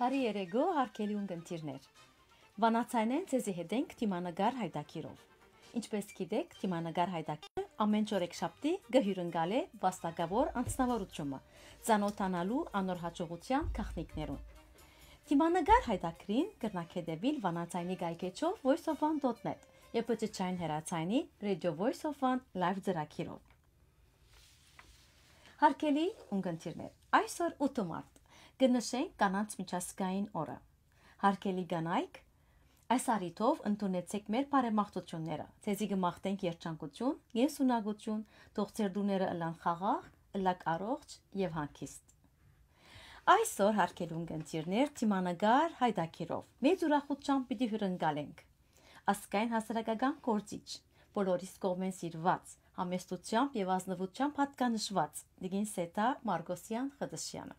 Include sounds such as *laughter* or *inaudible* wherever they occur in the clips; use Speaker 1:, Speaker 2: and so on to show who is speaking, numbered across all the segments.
Speaker 1: Բարի երեգո հարգելի ունգընտիրներ։ Վանացանեն ցեզի հետ ենք Թիմանգար Հայդակիրով։ Ինչպես գիտեք, Թիմանգար Հայդակիրը ամեն չորեքշաբթի գհյուրընկալ է վաստակավոր անձնավորությունը, ցանոթանալու անոր հաջողության քաղնիկներուն։ Թիմանգար Հայդակրին կրնակեդեվիլ Վանացայնի գայքեչով voiceofone.net եւ փչչային հերացայնի Radio Voice of One live ծրակիրով։ Հարգելի ունգընտիրներ, այսօր 8 մարտ կնշենք կանանց միջազգային օրը։ Հարգելի կանայք, այս առիթով ընդունեցեք մեր բարեմաղթությունները։ Ձեզի գմաղթենք երջանկություն, եսունակություն, թող ձեր դուները ըլան խաղաղ, ըլակ առողջ եւ հանգիստ։ Այսօր հարգելուն գնտիրներ Թիմանագար Հայդակիրով մեծ ուրախությամբ պիտի հյուրընկալենք ասկայն հասարակական գործիչ բոլորիս կողմեն սիրված համեստությամբ եւ ազնվությամբ հատկանշված Դիգին Սետա Մարգոսյան Խդշյանը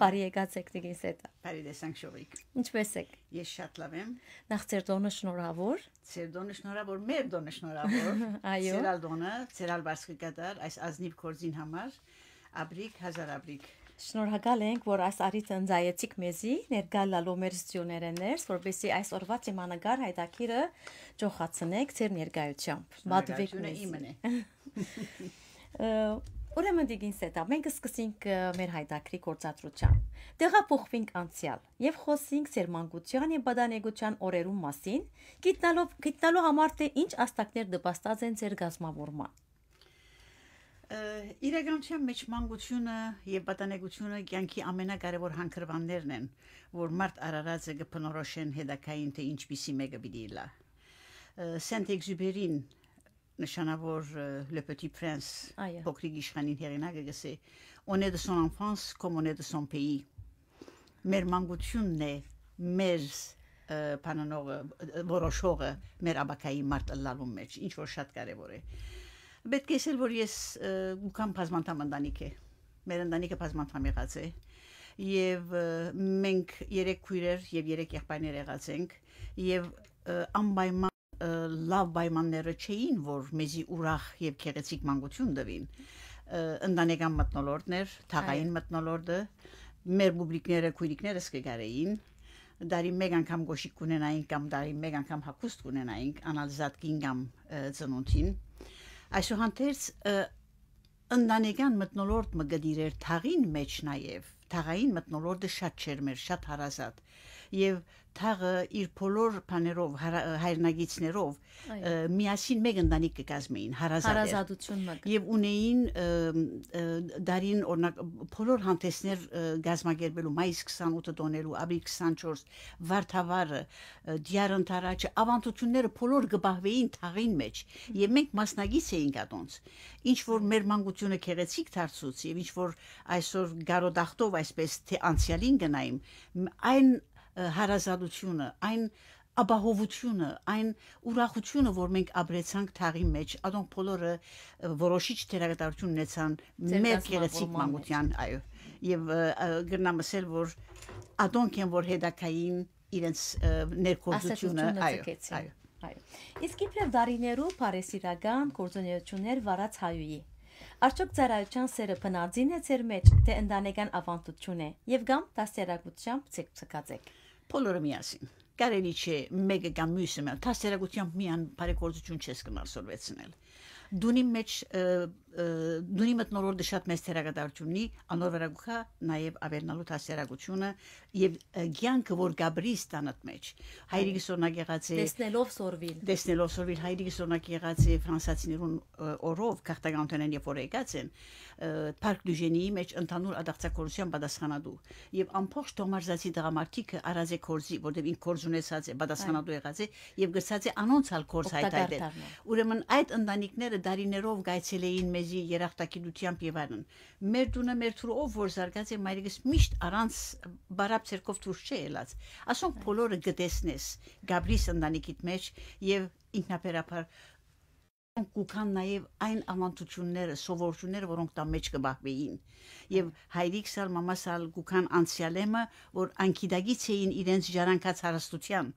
Speaker 1: Բարի եկած եք Տիգին Սետա։ Բարի տեսանք Շովիկ։ Ինչպե՞ս եք։ Ես շատ լավ եմ։ Նախ ձեր տոնը շնորհավոր։
Speaker 2: Ձեր տոնը շնորհավոր, մեր տոնը շնորհավոր։ *laughs* Այո։ Ձեր տոնը, ձեր ալբասկիկատար այս ազնիվ կորզին համար աբրիկ հազար աբրիկ։
Speaker 1: Շնորհակալ ենք, որ այս արիցը ընձայեցիք մեզի ներգալալու մեր ստյուներներս, որովհետեւ այս օրվա թեմանակար հայտակիրը ջոխացնեք ձեր ներկայությամբ։ Մատվեք մեզ։ Իմն է։ *laughs* *laughs* Ուրեմն դիգին սետա, մենք սկսենք մեր հայտակրի գործադրությամբ։ Տեղափոխվենք անցյալ եւ խոսենք Սերմանգության եւ Բադանեգության օրերու մասին, գիտնալով գիտնալու համար թե ինչ աստակներ դպաստած են ձեր գազմավորման։
Speaker 2: Իրականության մեջ մանկությունը
Speaker 1: եւ պատանեկությունը
Speaker 2: կյանքի ամենակարևոր հանքրվաններն են, որ մարդ արարածը կփնորոշեն հետակային թե ինչպիսի մեկը պիտի լա։ Սենտ-Էքզյուպերին le Petit Prince, On est de son enfance comme on est de son pays. Մեր մանկությունն է մեր բանանողը, որոշողը մեր աբակայի մարդ լալու մեջ, ինչ որ շատ կարևոր է։ Պետք է ասել, որ ես անգամ բազմանդամ ընտանիք է։ Մեր ընտանիքը բազմանդամ եղած է եւ մենք երեք քույրեր եւ երեք եղբայրներ եղած ենք եւ անպայման լավ պայմանները չէին, որ մեզի ուրախ եւ քեղեցիկ մանկություն տվին։ Ընտանեկան մտնոլորտներ, թաղային մտնոլորտը, մեր բուբլիկները, քույրիկներս կգարեին դարի մեկ անգամ գոշիկ կունենային կամ դարի մեկ անգամ հակուստ կունենային անալզատքին կամ ծնունդին այսուհանդերձ ընտանեկան մտնոլորտ մը գդիրեր թաղին մեջ նաև թաղային մտնոլորտը շատ չեր մեր շատ հարազատ եւ թաղը իր փոլոր բաներով հայրնագիցներով միասին մեկ ընտանիք կկազմեին հարազատություն եւ ունեին դարին օրնակ փոլոր հանդեսներ գազմագերբելու մայիս 28-ը տոնելու ապրիլ 24 վարդավարը դիարընթարաճը ավանդությունները փոլոր գբահվեին թաղին մեջ եւ մենք մասնագից էինք ադոնց ինչ որ մեր մանկությունը քեղեցիկ դարձուց եւ ինչ որ այսօր գարոդախտով այսպես թե անցյալին գնայիմ այն հարազատությունը, այն ապահովությունը, այն ուրախությունը, որ մենք ապրեցանք թաղի մեջ, ադոնք բոլորը որոշիչ թերակատարություն ունեցան մեր գեղեցիկ մանկության, այո։ Եվ գրնամ ասել, որ ադոնք են, որ հետակային իրենց ներկործությունը, այո,
Speaker 1: այո։ Այո։ Իսկ իբրև դարիներու Փարեսիրական գործունեություններ վարած հայուի Արդյոք ծառայության սերը բնածին է ձեր մեջ, թե ընտանեկան ավանդություն է, եւ կամ դաստիարակությամբ ցկցկած եք։ Բոլորը միասին։ Կարելի
Speaker 2: չէ մեկը կամ մյուսը մյալ, դասերագությամբ միան բարեկորձություն չես կմարսորվեցնել։ Դունի մեջ դունի մտնորորդը շատ մեծ թերակատարություն ունի, անոր վերագուխա նաև ավերնալու դասերագությունը եւ ցանկը որ Գաբրիս տանդ մեջ հայրիկի սոնագեղացի տեսնելով սորվիլ տեսնելով սորվիլ հայրիկի սոնագեղացի ֆրանսացիներուն օրով քարտագանտենեն եւ որ եկած են Պարկ դյուժենիի մեջ ընդհանուր ադակցակորության պատասխանատու եւ ամբողջ դոմարզացի դրամատիկը արազե կորզի որտեղ ինք կորզ ունեցած է պատասխանատու եղած է եւ գրծած է անոնցալ կորզ հայտարարել ուրեմն այդ ընտանիքները դարիներով գայցել էին մեզի երախտագիտությամբ եւ այլն մեր դունը մեր թուրով որ զարգացել մայրիկս միշտ առանց բարապ լավ ցերկով դուրս չի ելած ասում բոլորը գտեսնես գաբրիս ընտանիքիդ մեջ եւ ինքնաբերաբար կուքան նաև այն ավանդությունները, սովորությունները, որոնք դա մեջ կբախվեին։ Եվ հայրիկս ալ մամաս ալ կուքան անցյալեմը, որ անկիդագից էին իրենց ժարանքած հարստության։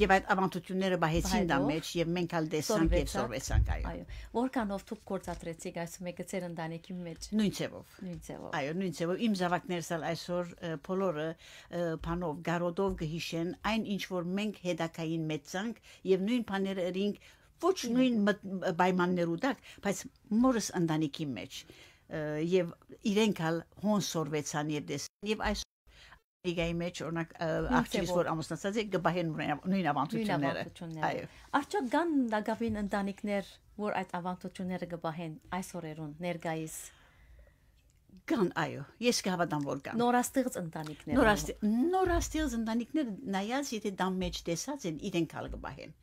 Speaker 2: Եվ այդ ավանդությունները բահեցին դա մեջ եւ մենք ալ տեսանք եւ սորվեցանք այո։ Այո։
Speaker 1: Որքանով դուք գործադրեցիք այս մեկը ծեր ընտանիքի մեջ։ Նույն ձևով։ Նույն
Speaker 2: ձևով։ Այո, նույն ձևով իմ զավակներս ալ այսօր բոլորը փանով, գարոդով գհիշեն այն ինչ որ մենք հետակային մեծանք եւ նույն բաները ըրինք ոչ նույն պայմաններու տակ, բայց մորս ընտանիքի մեջ եւ իրենք ալ հոնսորվեցան եւ դես եւ այս լիգայի մեջ օրինակ ակտիվիս որ ամուսնացած է գբահեն նույն ավանդությունները
Speaker 1: այո արդյոք կան դագավին ընտանիքներ որ այդ ավանդությունները գբահեն այս օրերուն ներկայիս կան այո ես կհավատամ որ կան նորաստեղծ ընտանիքներ նորաստեղծ
Speaker 2: նորաստեղծ ընտանիքներ նայած եթե դա մեջ տեսած են իրենք հալ գբահեն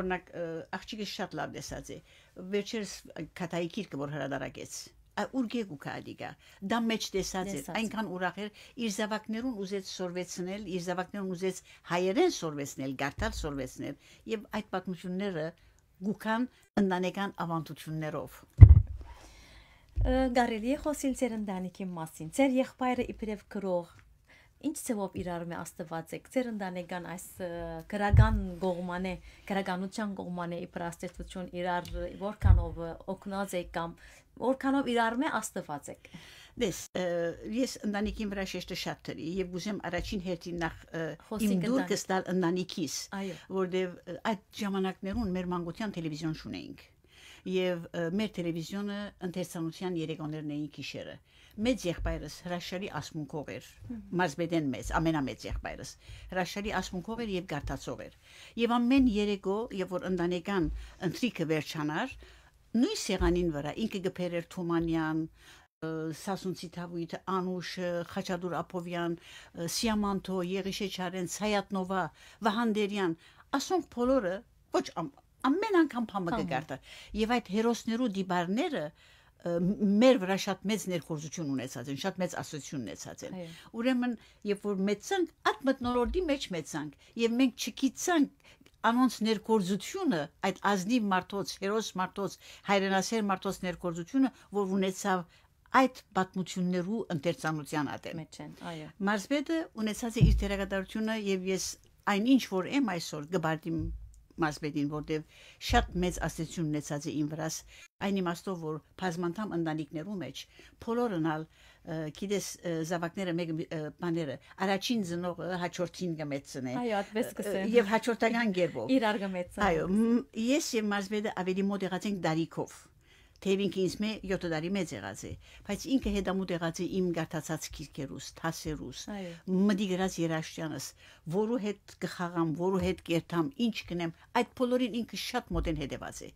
Speaker 2: օրինակ աղջիկը շատ լավ տեսած է վերջերս քաթայի քիրկը որ հրադարակեց ուրգեգ ու քալիգա դա մեջ տեսած էր այնքան ուրախ էր իր զավակներուն ուզեց սորվեցնել իր զավակներուն ուզեց հայերեն սորվեցնել գարտալ սորվեցնել եւ այդ պատմությունները գուքան ընտանեկան
Speaker 1: ավանդություններով գարելի է խոսիլ ծերնդանիքի մասին ծեր եղբայրը իբրև գրող ինչ ցեվով իրարում է Աստված եք։ Ձեր ընտանեկան այս քրական գողման է, քրականության գողման է իբրաստեցություն իրար որքանով օգնած եք կամ որքանով իրարում է Աստված եք։ Դես
Speaker 2: ես ընտանիքին վրա շեշտը շատ դրի եւ գուզեմ առաջին հերթին նախ իմ դուր կստալ ընտանիքիս, որտեւ այդ ժամանակներուն մեր մանկության տելևիզիոն շունեինք եւ մեր տելևիզիոնը ընթերցանության երեկոներն էին գիշերը մեծ եղբայրս հրաշալի ասմունքով էր մարզբեդեն մեծ ամենամեծ եղբայրս հրաշալի ասմունքով էր եւ գարտացող էր եւ ամեն երեկո եւ որ ընտանեկան ընթրիկը վերջանար նույն սեղանին վրա ինքը գփերեր Թումանյան Սասունցի Թավույթ Անուշը Խաչադուր Ապովյան Սիամանտո Եղիշե Չարեն Սայատնովա Վահանդերյան ասոնք բոլորը ոչ ամեն անգամ փամը կգարտա եւ այդ հերոսներու դիբարները մեր վրա շատ մեծ ներխորժություն ունեցած են, շատ մեծ ասոցիացիոն ունեցած են։ Ուրեմն, երբ որ մեծանք, այդ մտնոլորտի մեջ մեծանք, եւ մենք չկիցանք անոնց ներկործությունը այդ ազնիվ մարդոց, հերոս մարդոց, հայրենասեր մարդոց ներկործությունը, որ ունեցավ այդ պատմություններու ընտերցանության ադեմ։ Մեջ են, այո։ Մարզբեդը ունեցած է իր դերակատարությունը եւ ես այնինչ որ եմ այսօր գբարդիմ Մասբեդին, որտեվ շատ մեծ աստեցություն ունեցած է իմ վրաս, այն իմաստով, որ բազմանդամ ընտանիքներու մեջ փոլորնալ, գիտես, զավակները մեկ բաները, առաջին ծնողը հաջորդին կմեծնե։ Այո, այդպես կսեն։ Եվ հաջորդական գերբով։
Speaker 1: Իրար կմեծնեն։ Այո,
Speaker 2: ես եւ Մասբեդը ավելի մոտ եղած ենք դարիքով թեև ինքը ինձ մե 7 տարի մեծ եղած է, բայց ինքը հետամուտ եղած է իմ գարտացած քիրկերուս, թասերուս, մտի գրած երաշտյանս, որու հետ կխաղամ, որու հետ կերտամ, ինչ կնեմ, այդ բոլորին ինքը շատ մոտեն հետևած է։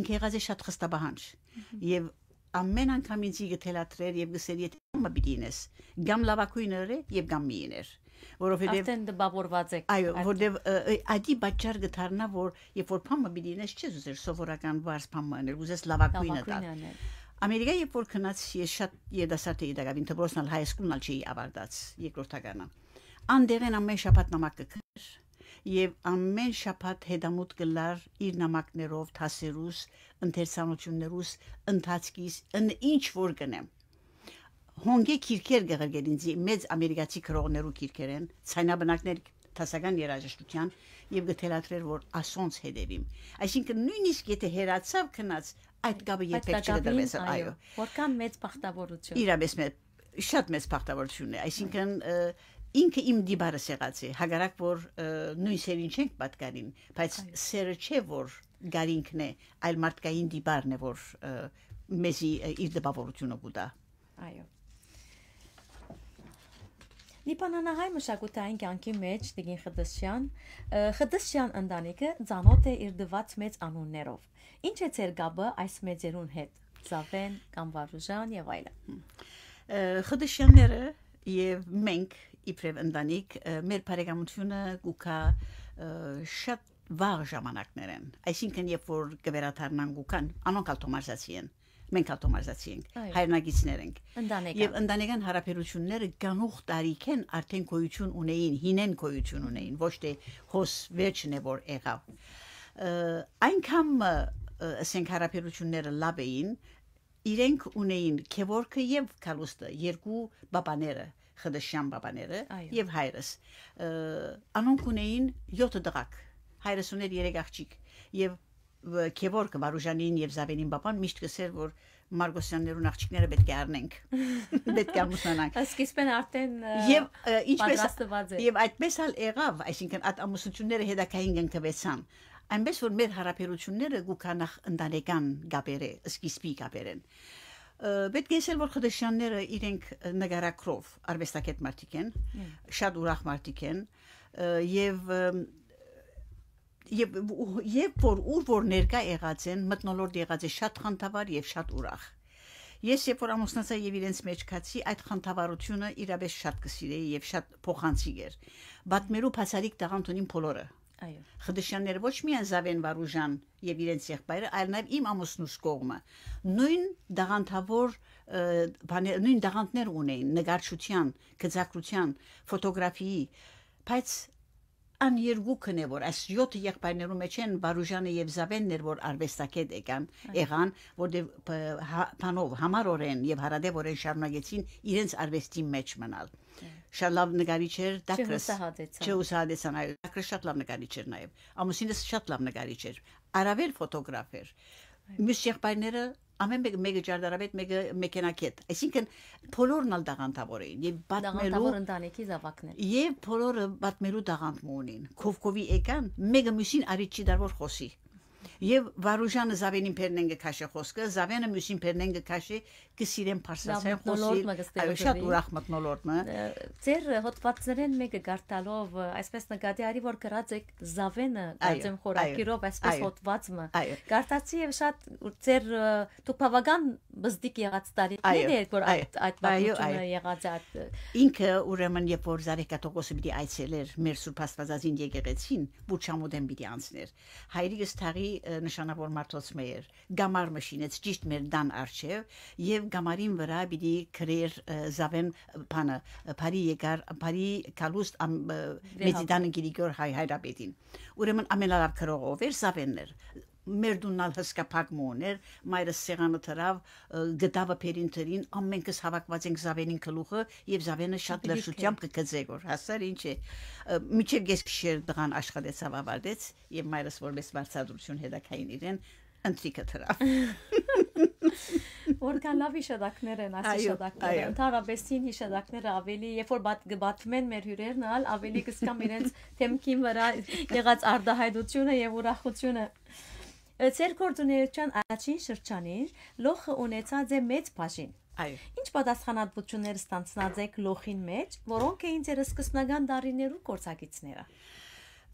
Speaker 2: Ինքը եղած է շատ խստաբանջ եւ ամեն անգամ ինձ գտելատրեր եւ գսեր եթե մը բիդինես, գամ լավակույներ եւ գամ միներ որովհետև Արդեն դպավորված եք։ Այո, որովհետև այդի պատճառ գտարնա, որ երբ որ փամը բիդինես չես ուզեր սովորական վարս փամը անել, ուզես լավակույնը տալ։ Ամերիկա երբ որ քնած ես շատ երդասարտ էի դակավին, դպրոցն al high school-ն al չի ավարտած երկրորդականը։ Անդերեն ամեն շաբաթ նամակ կգեր եւ ամեն շաբաթ հետամուտ գլար իր նամակներով, թասերուս, ընթերցանություններուս, ընթացքիս, ըն ինչ որ գնեմ հոնգե քիրքեր գեղել ինձի մեծ ամերիկացի քրողներու քիրքեր են ցայնաբնակներ տասական երաժշտության եւ գտելատրեր որ ասոնց հետևիմ այսինքն նույնիսկ եթե հերացավ քնած
Speaker 1: այդ գաբը երբեք չդրվեց այո որքան մեծ բախտավորություն իրապես
Speaker 2: մեծ շատ մեծ բախտավորություն է այսինքն ինքը իմ դիբարս եղած է հագարակ որ նույն սերին չենք պատկերին բայց սերը չէ որ գարինքն է այլ մարդկային դիբարն է որ մեզի իր դպավորությունը գուտա
Speaker 1: այո Լիբանանահայ մշակութային կյանքի մեջ Տիգին Խդսյան, Խդսյան ընտանիքը ծանոթ է իր դված մեծ անուններով։ Ինչ է ծեր գաբը այս մեծերուն հետ։ Զավեն, Կամբարուժան եւ այլն։ Խդսյանները
Speaker 2: եւ մենք իբրև ընտանիք մեր բարեկամությունը գուկա շատ վաղ ժամանակներ են։ Այսինքն երբ որ գվերաթարնան գուկան, անոնք ալ թոմարզացի են։ Ա, մենք ավտոմատացի ենք հայրենագիցներ ենք ընտանեկան եւ ընտանեկան հարաբերությունները գանուխ տարիքեն արդեն գոյություն ունեին հինեն գոյություն ունեին ոչ թե հոս վերջն է որ եղավ այնքան ասենք հարաբերությունները լավ էին իրենք ունեին քեվորքը եւ քալուստը երկու բաբաները խդաշյան բաբաները եւ հայրս անոնք ունեին 7 դրակ հայրս ուներ 3 աղջիկ եւ Քևորգը Վարուժանին եւ Զավենին Բաբան միշտ գսեր, որ Մարգոսյաններուն աղջիկները պետք է առնենք։ *laughs* Պետք է ամուսնանանք։
Speaker 1: Սկիզբեն արդեն եւ ինչպես եւ
Speaker 2: այդպես էլ եղավ, այսինքն այդ ամուսնությունները հետակային ընկվեցան։ Այնպես որ մեր հարաբերությունները գուկանախ ընտանեկան գաբերը, սկիզբի գաբերեն։ Պետք է ասել, որ Խդեշյանները իրենք նգարակրով արվեստագետ մարդիկ են, շատ ուրախ մարդիկ են եւ եւ եւ որ ուր որ ներկա եղած են մտնոլորտ եղած է շատ խանդավառ եւ շատ ուրախ ես երբ որ ամուսնացա եւ իրենց մեջ կացի այդ խանդավառությունը իրապես շատ կսիրեի եւ շատ փոխանցիկ էր բատմերու փասարիկ տղան տունին փոլորը այո խդշյանները ոչ միայն զավեն վարուժան եւ իրենց եղբայրը այլ նաեւ իմ ամուսնուս կողմը նույն դաղանթավոր նույն դաղանթներ ունեին նկարչության գծագրության ֆոտոգրաֆիի բայց Ան երկուքն է որ այս 7 եղբայրներու մեջ են Բարուժանը եւ Զավենն էր որ արվեստակետ եկան, եղան, որտեղ Փանով հա, համարորեն եւ Հարադեվորեն շարունակեցին իրենց արվեստի մեջ մնալ։ Շատ լավ նկարիչ էր Դակրս։ Չուսահատեցան այլ Դակրս շատ լավ նկարիչ էր նաեւ։ Ամուսինս շատ լավ նկարիչ էր, արավել ֆոտոգրաֆ էր։ Մյուս եղբայրները ամեն մեկը մեկը ճարտարապետ, մեկը մեքենակետ։ Այսինքն բոլորն ալ դաղանտավոր էին եւ բադմելու
Speaker 1: ընտանիքի զավակներ։
Speaker 2: Եվ բոլորը բադմելու դաղանտում ունին։ Կովկովի եկան, մեկը միշին արիչի դարոր խոսի։ Եվ Վարուժյանը Զավենին Պերնենգը քաշե խոսքը, Զավենը միշին Պերնենգը քաշի կսիրեմ փարսացեն խոսիլ այո շատ ուրախ մտնոլորտն է
Speaker 1: ձեր հոդվածներեն մեկը գարտալով այսպես նկատի արի որ գրած եք զավենը գազեմ խորակիրով այսպես հոդվածը գարտացի եւ շատ ձեր դուք բավական բզդիկ եղած տարիներ եք որ այդ այդ բաժինը եղած այդ
Speaker 2: ինքը ուրեմն երբ որ Զարեկա Թողոսը պիտի այցելեր մեր Սուրբ Աստվածածին եկեղեցին բուչամոդեն պիտի անցներ հայրիկս թաղի նշանավոր մարդոց մեր գամար մշինեց ճիշտ մեր դան արչեւ եւ եւ գամարին վրա պիտի քրեր զավեմ բանը բարի եկար բարի կալուստ մեծիդան գիրիկոր հայ հայրապետին ուրեմն ամենալավ քրողով էր զավեններ մեր դունալ հսկապակ մոներ, մայրս սեղանը թրավ, գտավը փերին թրին, ամենքս հավաքված ենք Զավենին գլուխը եւ Զավենը շատ լրջությամբ կգծեգոր։ Հասար ինչ է։ Միջև ես քշեր դղան աշխատեցավ ավարտեց եւ մայրս որպես վարչադրություն հետակային իրեն ընտրիկը թրավ։ *laughs*
Speaker 1: Որքան լավ հիշադակներ են այս հիշադակները։ Ընդհանրապես հիշադակները ավելի, երբ որ բաթ գբաթմեն մեր հյուրերն ալ, ավելի կսկամ իրենց թեմքին վրա եղած արդահայտությունը եւ ուրախությունը։ Ձեր գործունեության առաջին շրջանին լոխը ունեցած է մեծ բաժին։ Այո։ Ինչ պատասխանատվություններ ստանցնած եք լոխին մեջ, որոնք էին ձեր սկզբնական դարիներու գործակիցները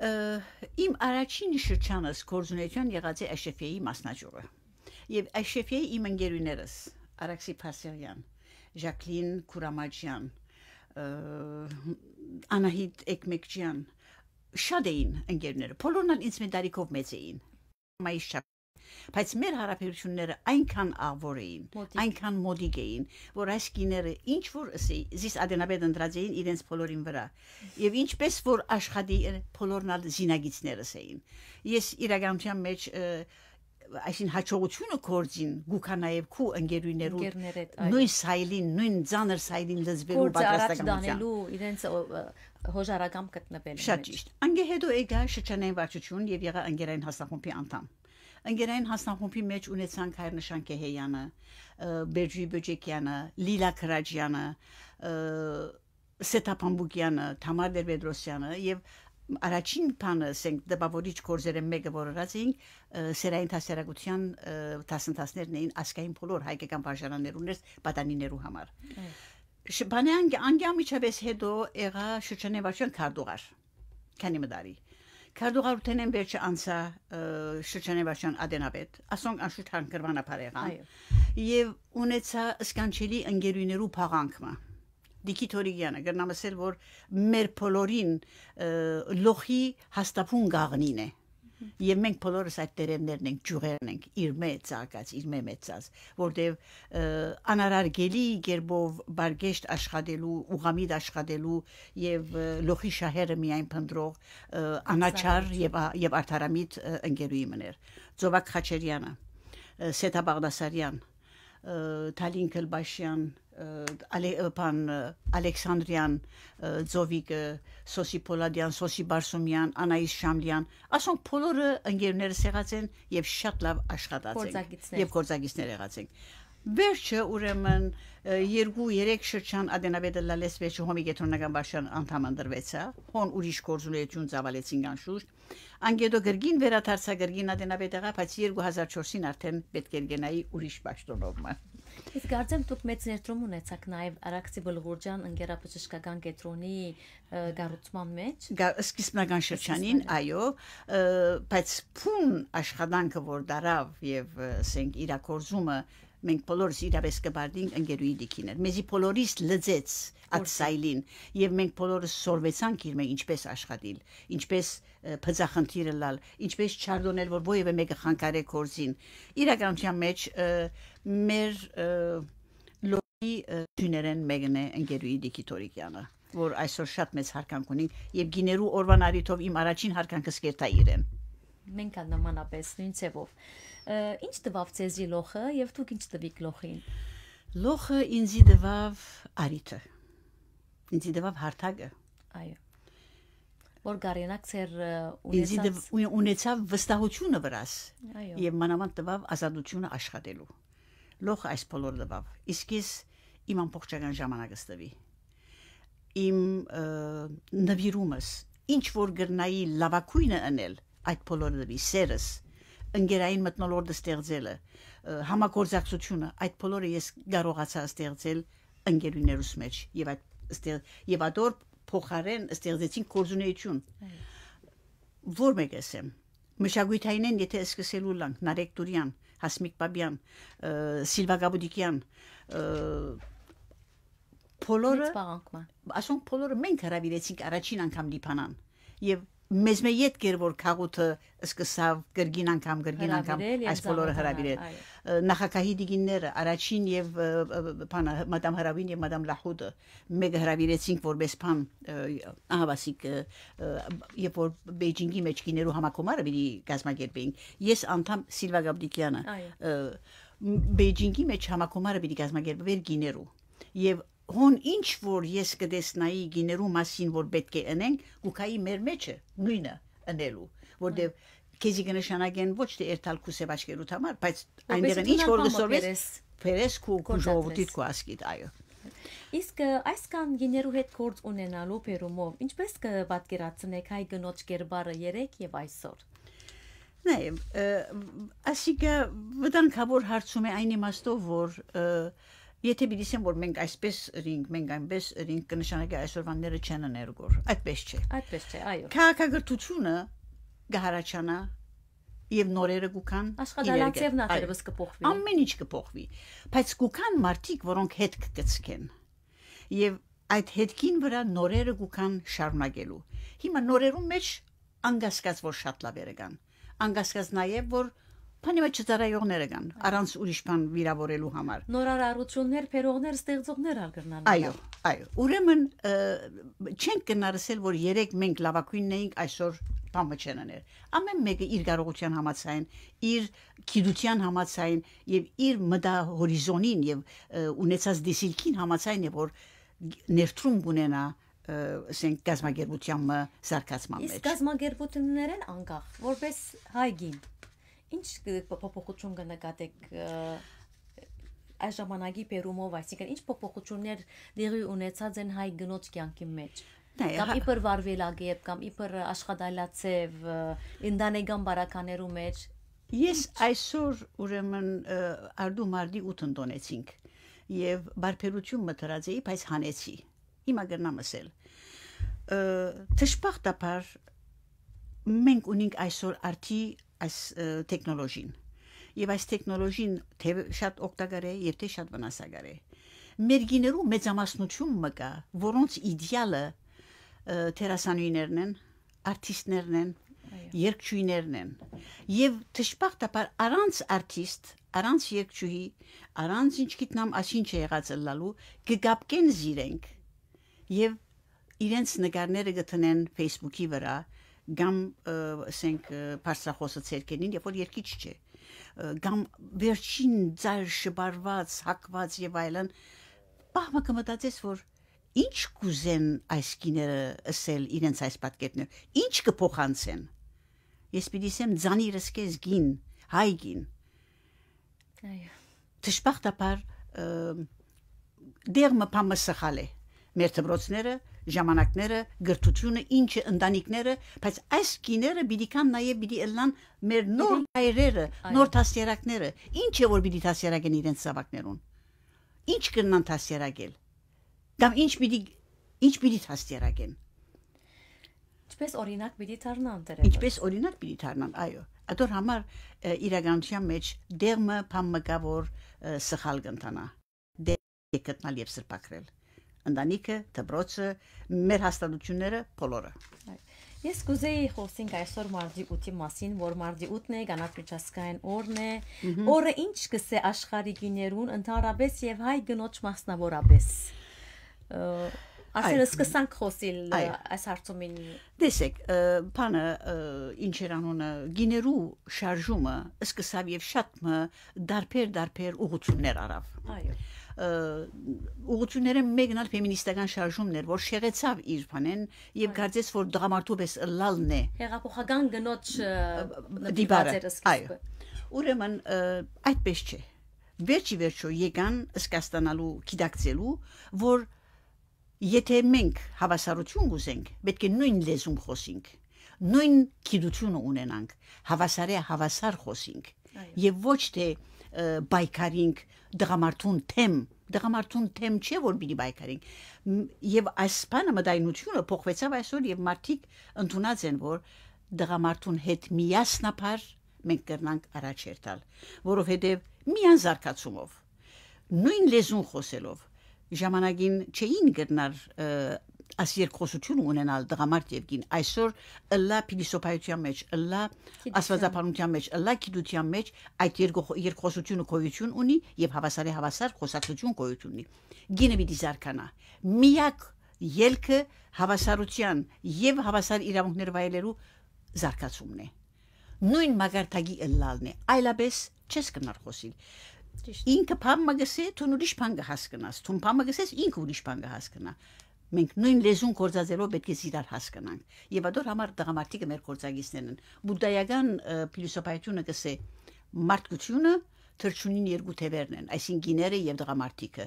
Speaker 2: իմ առաջին շրջանս կորզունեության եղած է Աշեֆիայի մասնաճյուղը։ Եվ Աշեֆիայի իմ ընկերուներս Արաքսի Փասերյան, Ժակլին Կուրամաջյան, Անահիտ Էկմեկջյան շատ էին ընկերները։ Բոլորն ինձ մի տարիքով մեծ էին։ Մայիս Բայց մեր հարաբերությունները այնքան ավոր էին, այնքան մոդիկ էին, որ այս կիները ինչ որ ասի, զիս ադենաբեդ ընդրած էին իրենց բոլորին վրա։ Եվ ինչպես որ աշխատի բոլորն ալ զինագիցներս էին։ Ես իրականության մեջ այսին հաջողությունը գործին գուքա նաև քու ընկերուներու նույն սայլին նույն ցաներ սայլին լզվելու պատրաստականությամբ
Speaker 1: իրենց հոժարակամ գտնվել շատ ճիշտ անգե հետո եկա
Speaker 2: շրջանային վարչություն եւ եղա անգերային հաստախումբի անդամ ընկերային հաստանխումբի մեջ ունեցան Քայրնշան Կեհեյանը, Բերջի Բոջեկյանը, Լիլա Քրաջյանը, Սետապամբուկյանը, Թամար Դերբեդրոսյանը եւ առաջին բանը ասենք դպավորիչ դե կորզերը մեկը որ ըրած էինք սերային հասարակության տասնտասներն էին ասկային բոլոր հայկական բաժանաներուներս պատանիներու համար հա։ շբանյան անգամիջավես հետո եղա շրջանեվարժան քարտուղար քանի մդարի Քարդուղարութենեն վերջ անցա շրջանավարժան Ադենաբեդ, ասոնք անշուտ հանգրվանապար եղան։ Եվ ունեցա սկանչելի ընկերուներու փաղանքը։ Դիկի Թորիգյանը գրնամսել որ մեր բոլորին լոխի հաստապուն գաղնին է։ Եվ մենք բոլորս այդ տերևներն ենք, ջուղերն ենք, իր մեծ ակած, իր մեծած, որտեվ անարարգելի գերբով բարգեշտ աշխատելու, ուղամիտ աշխատելու եւ լոխի շահերը միայն փնտրող անաչար եւ եւ արդարամիտ ընկերուի մներ։ Ծովակ Խաչերյանը, Սետա Բաղդասարյան, Թալին Կլբաշյան, բան Ալեքսանդրյան Զովիկը, Սոսի Պոլադյան, Սոսի Բարսումյան, Անայիս Շամլյան, ասոնք բոլորը ընկերներս եղած են եւ շատ լավ աշխատած են եւ գործագիտներ եղած են։ Վերջը ուրեմն երկու-երեք շրջան Ադենաբեդը լալեսվեց հոմի գետրոնական բաշան անդամանդրվեցա, հա։ հոն ուրիշ գործունեություն ծավալեցին անշուշտ։ Անգեդո գրգին վերադարձա գրգին Ադենաբեդը, բայց 2004-ին արդեն պետք էր գնայի ուրիշ պաշտոնով մը։
Speaker 1: Իսկ արդեն դուք մեծ ներդրում ունեցաք նաև Արաքսի Բլղուրջան ընկերապճշկական կենտրոնի գառուցման մեջ։
Speaker 2: Սկիզբնական շրջանին, այո, բայց փուն աշխատանքը որ դարավ եւ ասենք իրակորձումը մենք բոլորս իրավես կբարդինք ընկերուի դիքին էր։ Մեզի բոլորիս լծեց այդ սայլին եւ մենք բոլորս սորվեցանք իր մեջ ինչպես աշխատիլ, ինչպես փծախնդիրը լալ, ինչպես չարդոնել, որ ովևէ մեկը խանգարե կորզին։ Իրականության մեջ և, մեր լոյի թյուներեն մեկն է ընկերուի Դիկի Թորիկյանը որ այսօր շատ մեծ հարկանք ունի եւ գիներու օրվան արիթով իմ առաջին հարկանքը
Speaker 1: սկերտա իրեն մենք կան նմանապես նույն ցևով ինչ տվավ ցեզի լոխը եւ դուք ինչ տվիք լոխին լոխը ինձ տվավ արիթը
Speaker 2: ինձ տվավ հարթակը այո
Speaker 1: որ գարենակ ծեր ունեցավ ունեցավ
Speaker 2: վստահությունը վրաս եւ մանավանդ տվավ ազատությունը աշխատելու լոխ այս բոլորը դավ իսկ ես իմ ամբողջական ժամանակը ստվի իմ նվիրումս ինչ որ գրնայի լավակույնը անել այդ բոլորը դվի սերս ընկերային մտնոլորտը ստեղծելը համագործակցությունը այդ բոլորը ես կարողացա ստեղծել ընկերուներուս մեջ եւ այդ եւ ադոր փոխարեն ստեղծեցին կորզունեություն որ մեկ էսեմ մշակույթային են եթե սկսելու լանք նարեկ դուրյան 1900 Հասմիկ Բաբյան, Սիլվա Գաբուդիկյան, բոլորը Ասոնք բոլորը մենք հրավիրեցինք առաջին անգամ Լիբանան եւ մեզ մե յետ կեր որ քաղուտը սկսավ գրգին անգամ գրգին անգամ այս բոլորը հրավիրել նախակահի դիգինները առաջին եւ բանը մադամ հրավին եւ մադամ լահուդը մեկ հրավիրեցինք որպես բան ահավասիկ երբ որ բեյջինգի մեջ գիներու համակոմարը մի գազմագերբեինք ես անդամ Սիլվա Գաբդիկյանը Բեյջինգի մեջ համակոմարը պիտի կազմակերպվեր գիներու եւ հոն ինչ որ ես կտեսնայի գիներու մասին որ պետք է ընենք գուկայի մեր մեջը նույնը ընելու որտեվ քեզի կնշանակեն ոչ թե երթալ քուսեվ աչկերու համար բայց այնտեղ ինչ որ գսորվես փերես քու ժողովրդիդ քու ասկիդ այո
Speaker 1: Իսկ այս կան գիներու հետ գործ ունենալու Պերումով ինչպես կպատկերացնեք հայ գնոջ կերբարը 3 եւ այսօր
Speaker 2: Նայեմ, ասիկա վտանգավոր հարցում է այն իմաստով, որ և, Եթե մի դիսեմ որ մենք այսպես ըրինք, մենք այնպես ըրինք կնշանակի այսօրվանները չեն ներգոր։ Այդպես չէ։ Այդպես չէ, այո։ Քաղաքագործությունը գահարաչանա եւ նորերը գուքան աշխատանքն աթերևս կփոխվի։ Ամեն ինչ կփոխվի, բայց գուքան մարդիկ, որոնք հետ կկցկեն։ Եվ այդ հետքին վրա նորերը գուքան շարունակելու։ Հիմա նորերում մեջ անգասկած որ շատ լավ երեգան։ Անգասկած նաեւ որ Բանի մեջ ծառայողները կան, առանց ուրիշ բան վիրավորելու համար։
Speaker 1: Նորարարություններ, փերողներ, ստեղծողներ արգնան։ Այո,
Speaker 2: հա։ այո։ Ուրեմն չենք կնարսել, որ երեք մենք լավակույնն էինք այսօր բամբաչերաներ։ Ամեն մեկը իր կարողության համաձայն, իր քիդության համաձայն եւ իր մտա հորիզոնին եւ ունեցած դիսիլքին համաձայն է որ ներդրում ունենա ասենք գազագերբության զարգացման մեջ։ Իսկ
Speaker 1: գազագերբություններն անկախ, որպես հայգին Ինչ փոփոխություն կնկատեք այս ժամանակի Պերումով, այսինքն ինչ փոփոխություններ դեղի ունեցած են հայ գնոց կյանքի մեջ։ Կամ հա- իբր վարվելագեբ, կամ իբր աշխատալացև, ընդանեգան բարականերու մեջ։
Speaker 2: Ես այսօր ուրեմն արդու մարդի 8 ընդոնեցինք եւ բարբերություն մտրածեի, բայց հանեցի։ Հիմա գտնամ ասել։ Թշպախտապար մենք ունենք այսօր արդի այս տեխնոլոգին։ Եվ այս տեխնոլոգին թե շատ օգտակար է, եւ թե շատ վնասակար է։ Մեր գիներու մեծամասնություն մկա, որոնց իդեալը թերասանուիներն են, արտիստներն են, երկչույներն են։ Եվ ճշմարտաբար առանց արտիստ, առանց երկչուհի, առանց ինչ գիտնամ, ասի ինչ է եղած լալու, կգապկեն զիրենք։ Եվ իրենց նկարները գտնեն Facebook-ի վրա, կամ ասենք Փարսախոսը ցերկենին, երբ որ երկիչ չէ, կամ վերջին ծայր շբարված, հակված եւ այլն, բահմը կմտածես, որ ինչ կուզեն այս կիները ասել իրենց այս պատկերները, ինչ կփոխանցեն։ Ես պիտի ասեմ ձանիրս քեզ գին, հայ գին։ Այո։ Դժբախտաբար դերմը փամը սխալ է։ Մեր դպրոցները ժամանակները գրթությունը ինչ ընտանիքները բայց այս կիները պիտի կան նաև պիտի ելնան մեր նոր հայրերը նոր դասերակները ինչ է որ պիտի դասերակեն իրենց սավակներուն ինչ կնան դասերակել դամ ինչ պիտի ինչ պիտի դասերակեն
Speaker 1: ինչպես օրինակ պիտի դառնան դերը ինչպես
Speaker 2: օրինակ պիտի դառնան այո Ադոր համար իրականության մեջ դերմը փամմկավոր սխալ կընթանա դեր կգտնալ եւ սրբակրել ընտանիքը, դպրոցը, մեր հաստատությունները բոլորը։
Speaker 1: Ես կուզեի խոսենք այսօր մարտի 8-ի մասին, որ մարտի 8-ն է գանաճուցասկային օրն է։ Օրը ինչ կսե աշխարհի գիներուն ընդհանրապես եւ հայ գնոջ մասնավորապես։ Այսինքն սկսանք խոսել այս հարցումին։
Speaker 2: Տեսեք, բանը ինչ էր անունը գիներու շարժումը սկսավ եւ շատ մը դարբեր դարբեր ուղություններ արավ։ Այո ուղղությունները մեկն ալ ֆեմինիստական շարժումն էր, որ շեղեցավ իր բանեն եւ կարծես որ դրամատու պես լալն է։
Speaker 1: Հեղափոխական գնոջ դիբարը։ Այո։ Ուրեմն այդպես չէ։
Speaker 2: Վերջի վերջո եկան սկաստանալու գիտակցելու, որ եթե մենք հավասարություն գուզենք, պետք է նույն լեզուն խոսենք նույն գիտությունը ունենանք հավասարի հավասար խոսենք եւ ոչ թե դե բայկարինք դրամատուն թեմ դրամատուն թեմ չէ որ պիտի բայկարինք եւ այս բանը մտայնությունը փոխվեցավ այսօր եւ մարդիկ ընդունած են որ դրամատուն հետ միասնապար մենք կրնանք առաջերտալ որովհետեւ միան զարգացումով նույն լեզուն խոսելով ժամանակին չէին գտնար աս երկխոսություն ունենալ դրամարտ եւ գին այսօր լա փիլիսոփայության մեջ լա աստվածապանության մեջ լա գիտության մեջ այդ երկխոսությունը գոյություն ունի եւ հավասարի հավասար խոսակցություն գոյություն ունի գինը մի դիզարկանա միակ ելքը հավասարության եւ հավասար իրավունքներ վայելելու զարգացումն է նույն մագարտագի ըլլալն է այլապես չես կնարխոսիլ Ինքը փամը գսե, թուն ուրիշ բան կհասկնաս։ Թուն փամը գսես, ինքը ուրիշ բան կհասկնա։ Մենք նույն լեզուն կորցածելով պետք է իրար հասկանանք։ Եվ ադոր համար դրամատիկը մեր կորցագիցներն են։ Բուդդայական փիլիսոփայությունը կսե մարդկությունը թրջունին երկու թևերն են, այսինքն գիները եւ դրամատիկը։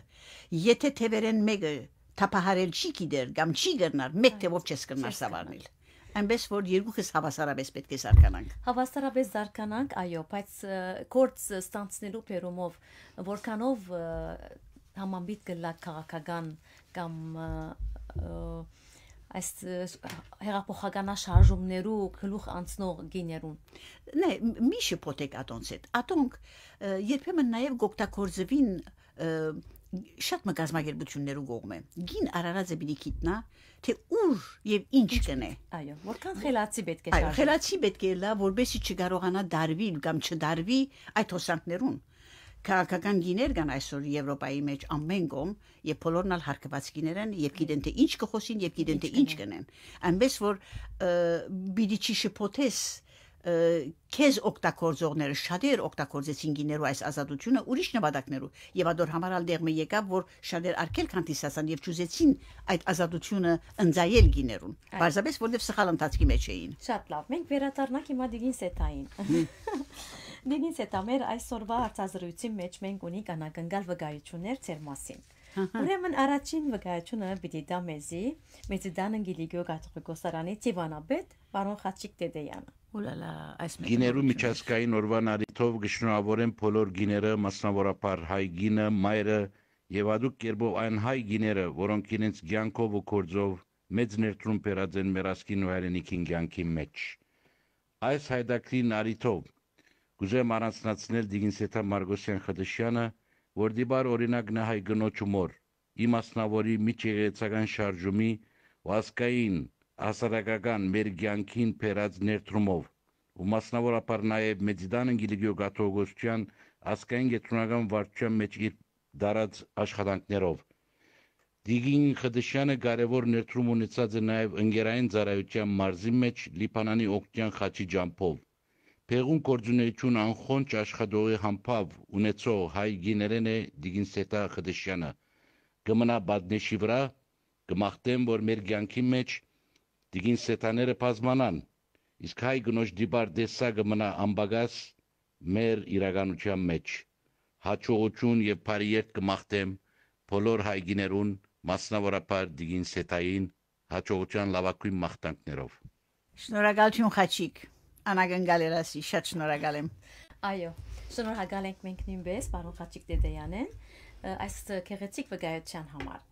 Speaker 2: Եթե թևերեն մեկը թափահարել չի գիտեր կամ չի գտնար, մեկ թևով չես կնար սավարնել այնպես որ երկուքս հավասարապես պետք է զարգանանք։
Speaker 1: Հավասարապես զարգանանք, այո, բայց կորց ստանցնելու բերումով որքանով համամիտ գլակ քաղաքական կամ այս հերապոխականաշարժումներու գլուխ անցնող գիներուն։
Speaker 2: Նե, մի շփոթեք ատոնցետ։
Speaker 1: Ատոնք երբեմն նաև
Speaker 2: գոկտակորձվին շատ մգազմագերբություններու գողմ է։ Գին արարածը պիտի գիտնա, թե ուր եւ ինչ կնե։ Այո, որքան
Speaker 1: խելացի պետք է շարժվի։ Այո, խելացի
Speaker 2: պետք է լա, որբեսի չկարողանա դարվի կամ չդարվի այդ հոսանքներուն քաղաքական գիներ կան այսօր Եվրոպայի մեջ ամեն կողմ եւ բոլորն ալ հարկված գիներ են եւ գիտեն թե ինչ կխոսին եւ գիտեն թե ինչ կնեն այնպես որ բիդիչի շփոթես քեզ օկտակորձողները շատեր օկտակորձեցին գիներու այս ազատությունը ուրիշ նպատակներով եւ ադոր համարալ դեղը եկավ որ շատեր արկել քան տեսասան եւ ճուզեցին այդ ազատությունը ընձայել գիներուն բարձրապես որովհետեւ սխալ ընթացքի մեջ էին
Speaker 1: շատ լավ մենք վերադառնանք հիմա դիգին սետային *laughs* Դենից է տամեր այսօրվա արտազրույցի մեջ մենք ունի կանակնկալ վկայություններ ծեր մասին։ Ուրեմն առաջին վկայությունը պիտի դա մեզի, մեզի դան ընգիլիգյո գաթողի գոսարանի Տիվանաբեդ, պարոն Խաչիկ Տեդեյանը։ Ուլալա, այս
Speaker 2: մեկ։ Գիներու
Speaker 3: միջազգային օրվան արիթով գշնորհավորեն բոլոր գիները, մասնավորապես հայ գինը, մայրը եւ ադուկ կերպով այն հայ գիները, որոնք իրենց ցանկով ու կորձով մեծ ներդրում բերած են մեր ասկին ու հայրենիքին ցանկի մեջ։ Այս հայդակին արիթով Ուզեմ առանցնացնել Դիգինսետա Մարգոսյան Խդշյանը, որ դիբար օրինակ նա հայ գնոջ հումոր, իմ ասնավորի միջեղեցական շարժումի վասկային հասարակական մեր գյանքին պերած ներդրումով ու մասնավորապար նաև մեծիդան ընգիլիգյո գաթողոստյան ասկային գետրունական վարդության մեջ իր դարած աշխատանքներով։ Դիգին Խդշյանը կարևոր ներդրում ունեցած է նաև ընկերային ծառայության մարզի մեջ Լիբանանի օկտյան խաչի ջամփով։ Թեղուն կորձունեություն անխոնջ աշխատողի համբավ ունեցող հայ գիներեն է Դիգինսետա Խդեշյանը։ Կմնա բադնեշի վրա, կմաղթեմ, որ մեր ցանկի մեջ Դիգինսետաները բազմանան, իսկ հայ գնոջ դիբար դեսա կմնա ամբագաս մեր իրականության մեջ։ Հաջողություն եւ բարիերտ կմաղթեմ բոլոր հայ գիներուն, մասնավորապես Դիգինսետային հաջողության լավագույն մաղթանքներով։
Speaker 1: Շնորհակալություն խաչիկ։ Անագնգալ
Speaker 2: երասի, շատ շնորհակալ եմ։
Speaker 1: Այո, շնորհակալ ենք մենք նույնպես պարոն Խաչիկ Տեդեյանեն այս քեղեցիկ վկայության համար։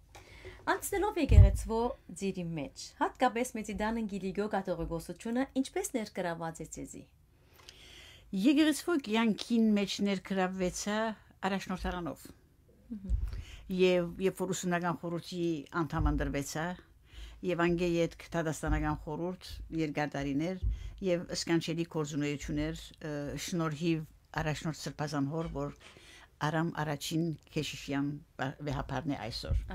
Speaker 1: Անցնելով եկեղեցվո ծիրի մեջ, հատկապես մեծիդանն գիլիգո կաթողիկոսությունը ինչպես ներկրաված է ցեզի։ Եկեղեցվո կյանքին մեջ ներկրավեցա
Speaker 2: առաջնորդարանով։ Եվ երբ որ ուսումնական խորհրդի անդամ ընդրվեցա, եւ անգեյետ Թադաստանական խորհուրդ երկար տարիներ եւ սկանչելի կորզունեություններ շնորհիվ առաջնորդ Սրբազան հոր որ Արամ առաջին քեշիշյան վեհապարն է այսօր։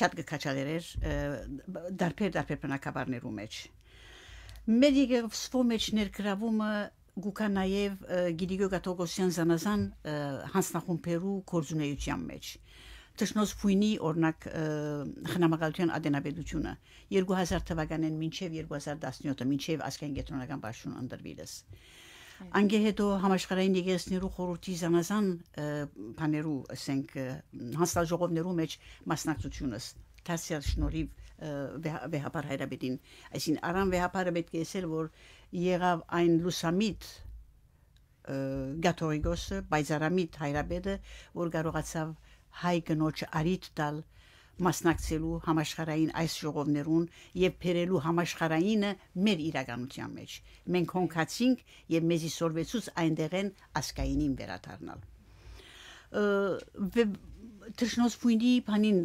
Speaker 2: Շատ գկաչալերեր դարբեր դարբեր բնակավարներու մեջ։ Մեր եկեղեցու սվո մեջ ներգրավումը գուկա նաև Գիրիգո Գաթոգոսյան զանազան հանցնախումբերու կորձունեության մեջ։ Տշնոց Փույնի օրնակ խնամակալության ադենաբեդությունը 2000 թվականին մինչև 2017-ը մինչև ասկայն գետրոնական բաշխուն ընդրվիլս։ Անգե հետո համաշխարհային եկեղեցիներու խորհրդի զանազան բաներու, ասենք, հաստաժողովներու մեջ մասնակցությունս տասյալ շնորհիվ վեհապար հայրաբեդին, այսին արան վեհապարը պետք է ասել, որ եղավ այն լուսամիտ գաթողիկոսը, բայզարամիտ հայրաբեդը, որ կարողացավ հայ գնոջ արիթ տալ մասնակցելու համաշխարային այս ժողովներուն եւ բերելու համաշխարայինը մեր իրականության մեջ։ Մենք հոնքացինք եւ մեզի սորվեցուց այնտեղ են ասկայինին վերադառնալ։ Ը դժնոց ֆունդի բանին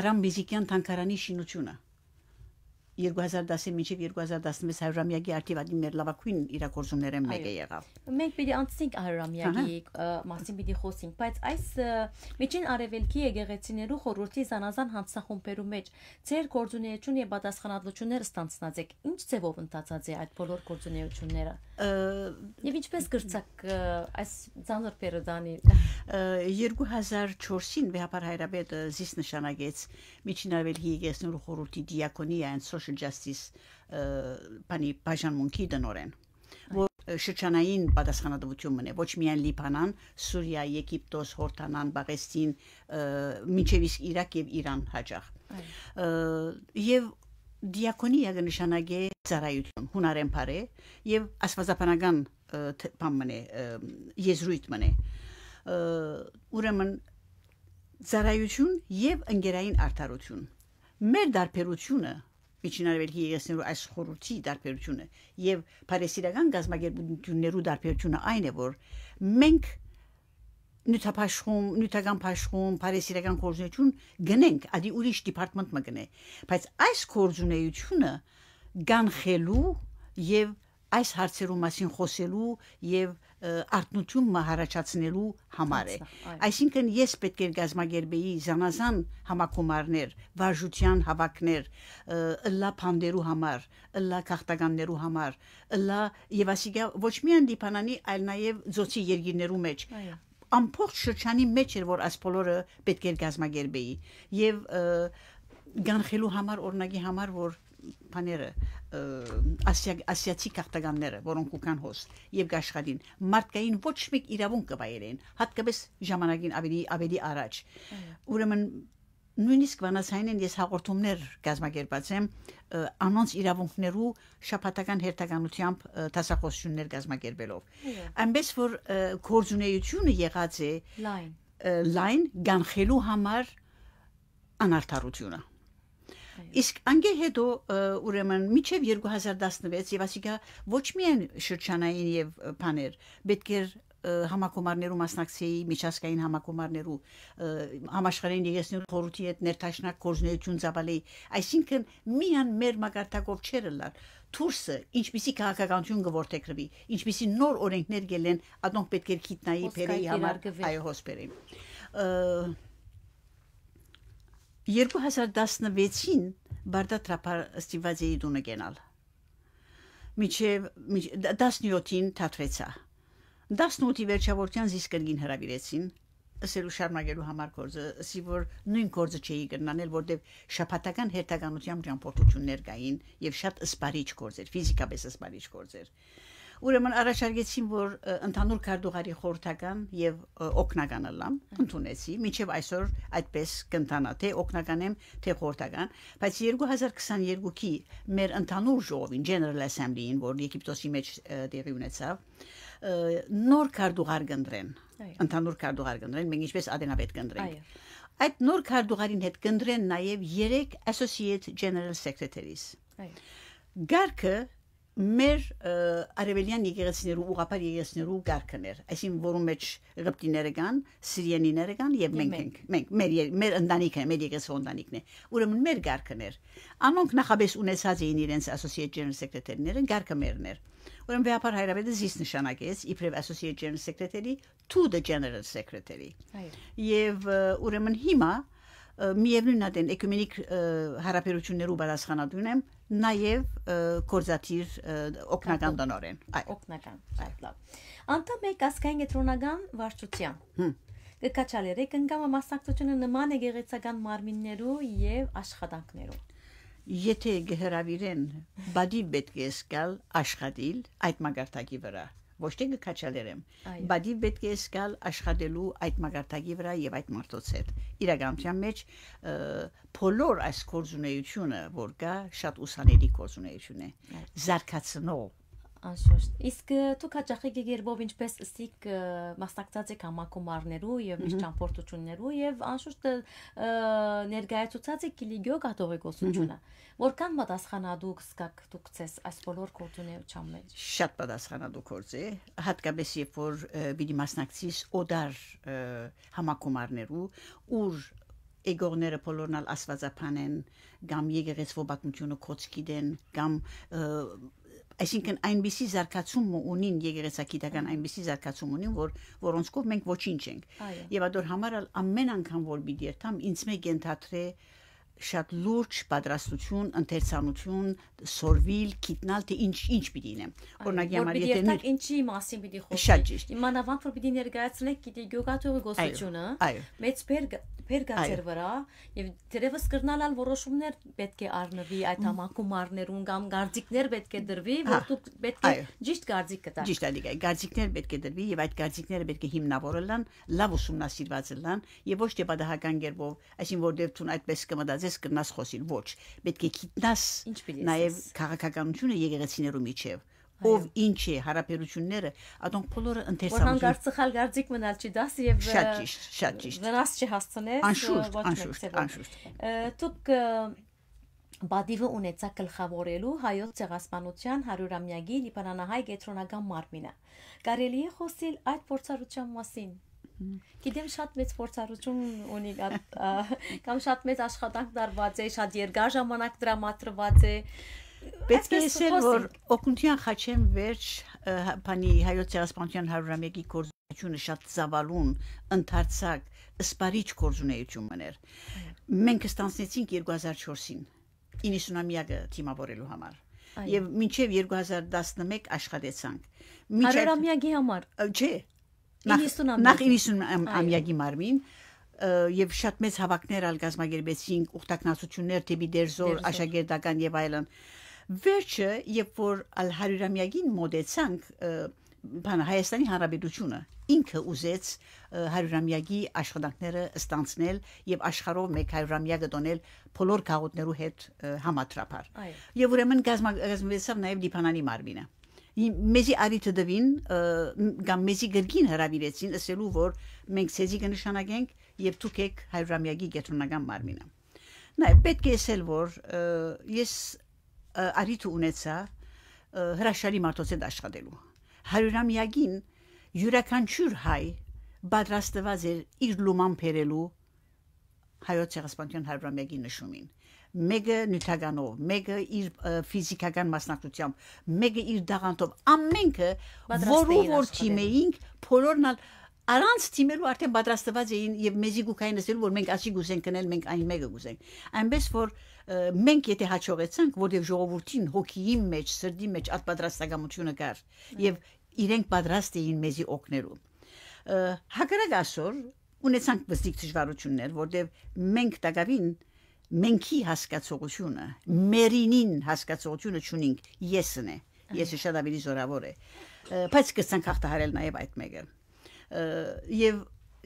Speaker 2: Արամ Մեզիկյան թանկարանի շինությունը 2010-ի մինչև 2016 100-ամյակի արդիվադին մեր լավագույն իրակորձումները մեկը եղավ։
Speaker 1: Մենք պիտի անցնենք 100-ամյակի մասին պիտի խոսենք, բայց այս միջին արևելքի եկեղեցիներու խորհրդի զանազան հանցախումբերու մեջ ծեր գործունեություն եւ պատասխանատվություններ ստանցնած եք։ Ինչ ձևով ընդցած է այդ բոլոր գործունեությունները։ Եվ ինչպես գրծակ այս ցանր պերդանի
Speaker 2: 2004-ին վեհապար հայրապետը զիս նշանակեց միջին արևելքի եկեղեցիներու խորհրդի դիակոնիա and social social justice բանի բաժանմունքի դնորեն որ շրջանային պատասխանատվություն մնե ոչ միայն Լիբանան, Սուրիա, Եգիպտոս, Հորդանան, Պաղեստին, մինչև իսկ Իրաք եւ Իրան հաջող։ Եվ դիակոնիա գնշանագե ծառայություն հունարեն բարե եւ աստվածապանական բամնե եզրույթ մնե ուրեմն ծառայություն եւ ընկերային արդարություն մեր դարբերությունը Միջինարևելքի եկեցներու այս խորհրդի դարբերությունը եւ Փարիսիրական գազագերբություններու դարբերությունը այն է, որ մենք նյութապաշխում, նյութական պաշխում, Փարիսիրական կորձունեություն գնենք, ադի ուրիշ դիպարտմենտ մը գնե։ Բայց այս կորձունեությունը գանխելու եւ այս հարցերու մասին խոսելու եւ արտնություն հառաջացնելու համար է։ Այսինքն ես պետք է գազմագերբեի զանազան համակոմարներ, վարժության հավաքներ, լա փանդերու համար, լա քաղտականներու համար, լա եւ ասիկա ոչ միայն դիփանանի, այլ նաեւ ծոցի երկիներու մեջ ամբողջ շրջանի մեջ էր որ այս բոլորը պետք էր գազմագերբեի եւ գանխելու համար օրնագի համար որ բաները ասիա ասիացի կարտագանները, որոնք ու կան հոս եւ գաշխալին, մարդկային ոչ մեկ իրավունք կվայրեն, հատկապես ժամանակին ավելի ավելի առաջ։ Ուրեմն նույնիսկ վանասայինեն ես հաղորդումներ կազմակերպած եմ անոնց իրավունքներու շփատական հերթականությամբ դասախոսություններ կազմակերպելով։ Այնպես որ գործունեությունը եղած է լայն լայն գանխելու համար անարթարությունը Իսկ անգե հետո ուրեմն միջև 2016 եւ ասիկա ոչ միայն շրջանային եւ բաներ, պետք էր համակոմարներու մասնակցեի միջազգային համակոմարներու համաշխարհային եկեսներու խորհրդի հետ ներդաշնակ կորզնեություն ծավալեի այսինքն միան մեր մագարտակով չեր լար Թուրսը ինչպիսի քաղաքականություն գորտեքրվի ինչպիսի նոր օրենքներ գելեն ադոնք պետք է գիտնայի բերեի համար այո հոսպերին 2016-ին Բարդա Տրապար Ստիվազեի տունը գնալ։ Միջև 17-ին թաթվեցա։ 18-ի վերջավորքյան զիսկրգին հրավիրեցին ասելու շարունակելու համար գործը, ասի որ նույն գործը չէի գտնանել, որտեվ շապատական հերթականությամբ ճամփորդություններ կային եւ շատ սպարիչ գործեր, ֆիզիկապես սպարիչ գործեր։ Ուրեմն առաջարկեցին, որ ընդհանուր քարտուղարի խորհրդական եւ օկնականը լամ ընդունեցի, միջև այսօր այդպես կընթանա, թե օկնական եմ, թե խորհրդական, բայց 2022-ի մեր ընդհանուր ժողովին General Assembly-ին, որ Եգիպտոսի մեջ տեղի ունեցավ, նոր քարտուղար կընտրեն։ Ընդհանուր քարտուղար կընտրեն, մենք ինչպես Ադենավետ կընտրենք։ Այդ նոր քարտուղարին հետ կընտրեն նաեւ 3 Associate General Secretaries։ Այո։ Գարկը մեր արևելյան եկեղեցիներու ուղղապար եկեղեցիներու գարկն էր այսինքն որում մեջ ղպտիները կան սիրիանիները կան եւ մենք ենք մենք մեր մեր ընտանիքն է մեր եկեղեցու ընտանիքն է ուրեմն մեր գարկն էր անոնք նախաբես ունեցած էին իրենց associate general secretary-ները գարկը մերն էր ուրեմն վեհապար հայրապետը զիս նշանակեց իբրև associate general secretary to the general secretary այո եւ ուրեմն հիմա միևնույնն է դեն էկումենիկ հարաբերություններու բարձրանատուն եմ նաև կորզաթիր օկնական դոնորեն
Speaker 1: օկնական շատ լավ անտա մեկ ասկային կետրոնական վարչության կկաչալերե կնգամա մասնակցությունը նման է գեղեցական մարմիններու եւ աշխատանքներու
Speaker 2: Եթե գհրավիրեն, բադի պետք է սկալ աշխատիլ այդ մագարտակի վրա ոչ թե քաչալերեմ բադի պետք է սկալ աշխատելու այդ մագարտակի վրա եւ այդ մարդոց հետ իրականության մեջ բոլոր այս կորզունեությունը որ կա շատ ուսանելի կորզունեություն է զարգացնող
Speaker 1: Անշուշտ։ Իսկ դուք հաճախի գերբով ինչպես ըստիկ մասնակցած եք համակոմարներու եւ միշտ ճամփորդություններու եւ անշուշտ ներկայացուցած եք լիգյո կաթողիկոսությունը։ Որքան պատասխանատու սկակ դուք ցես այս բոլոր գործունեության ճամմեջ։
Speaker 2: Շատ պատասխանատու գործի, հատկապես երբ որ բիդի մասնակցիս օդար համակոմարներու ուր Էգորները բոլորնալ աստվածապան են, կամ եկեղեցվո բակնությունը կոչ գիտեն, կամ այսինքն այնպիսի զարգացում ունին եկեղեցակիտական այնպիսի զարգացում ունին որ որոնցով մենք ոչինչ ենք եւ ադոր համարալ ամեն անգամ որ մի դերթամ ինձ մեկ ընդհատրե շատ լուրջ պատրաստություն, ընթերցանություն, սորվիլ, գիտնալ թե ինչ ինչ պիտի լինեմ։ Օրինակի համար եթե նա
Speaker 1: ինչի մասին պիտի խոսի։ Շատ ճիշտ։ Իմանավանդ որ պիտի ներկայացնեք գիտի գյուղաթողի գործությունը, մեծ բերգ բերգացեր վրա եւ դերևս կրնալալ որոշումներ պետք է առնվի այդ համակում առներուն կամ գարձիկներ պետք է դրվի, հա, որ դուք պետք է ճիշտ գարձիկ կտա։ Ճիշտ
Speaker 2: է, դիգայ, գարձիկներ պետք է դրվի եւ այդ գարձիկները պետք է հիմնավորելան, լավ ուսումնասիրված լան եւ ոչ թե պատահական կերպով, այսինքն որ դեպքում այդպես կմտածես ես կնաս խոսիլ, ոչ, պետք է գիտնաս նաև քաղաքականությունը եկեղեցիներու միջև ով ինչ է հարաբերությունները, ադոնք բոլորը ընթերցանություն։ Որ հանգարցխալ
Speaker 1: գարձիկ մնալ չի դաս եւ Շատ ճիշտ, շատ ճիշտ։ Վրաս չհասցնես։ Անշուշտ, անշուշտ, անշուշտ։ Դուք Բադիվը ունեցա գլխավորելու հայոց ցեղասպանության 100-ամյակի Լիբանանահայ գետրոնական մարմինը։ Կարելի է խոսել այդ փորձառության մասին։ Գիտեմ շատ մեծ փորձառություն ունի կամ շատ մեծ աշխատանք դարված է, շատ երկար ժամանակ դրամատրված է։ Պետք է ասել, որ
Speaker 2: Օկունտյան Խաչեն վերջ բանի հայոց ցեղասպանության 101-ի գործունեությունը շատ զավալուն, ընդարձակ, սպարիչ գործունեություն էր։ Մենք ստանցնեցինք 2004-ին 90-ամյակը թիմավորելու համար եւ մինչեւ 2011 աշխատեցանք։ Միջև
Speaker 1: 100-ամյակի համար։ Չէ,
Speaker 2: Նախ 90 ամյակի մարմին եւ շատ մեծ հավաքներ ալ գազմագերբեցինք ուխտակնացություններ դեպի դերձոր աշակերտական եւ այլն։ Վերջը, երբ որ ալ 100-ամյակին մոտեցանք, բան Հայաստանի Հանրապետությունը ինքը ուզեց 100-ամյակի աշխատանքները ստանցնել եւ աշխարհով մեկ 100-ամյակը տոնել բոլոր քաղաքներու հետ համատրափար։ Եվ ուրեմն գազմագազմեցավ նաեւ դիփանանի մարմինը մեզի արիտդվին կամ մեզի գրգին հրավիրեցին ասելու որ մենք ցեզի կնշանակենք եւ դուք եք հայրամյակի գետրոնական մարմինը նայ պետք է ասել որ ես արիտ ունեցա հրաշալի մարդոց հետ աշխատելու հայրամյակին յուրաքանչյուր հայ պատրաստված էր իր լոման բերելու հայոց ցեղասպանության հայրամյակի նշումին մեկը նյութականով, մեկը իր ֆիզիկական մասնակցությամբ, մեկը իր դաղանտով, ամենքը որով որ թիմ էինք, բոլորն ալ առանց թիմելու արդեն պատրաստված էին եւ մեզի գուկային ասել որ մենք ասի գուսենք կնել մենք այն մեկը գուսենք այնպես որ մենք եթե հաջողեցանք որտեղ ժողովրդին հոգիի մեջ սրդի մեջ ատպատրաստակամությունը կար եւ իրենք պատրաստ էին մեզի օգնելու հակարակ ասոր ունեցանք բստիկ դժվարություններ որտեղ մենք տակավին մենքի հասկացողությունը, մերինին հասկացողությունը ճունինք, եսն է։ Եսը շատ ավելի զորավոր է։ Բայց կցանք հաղթահարել նաև այդ մեկը։ Եվ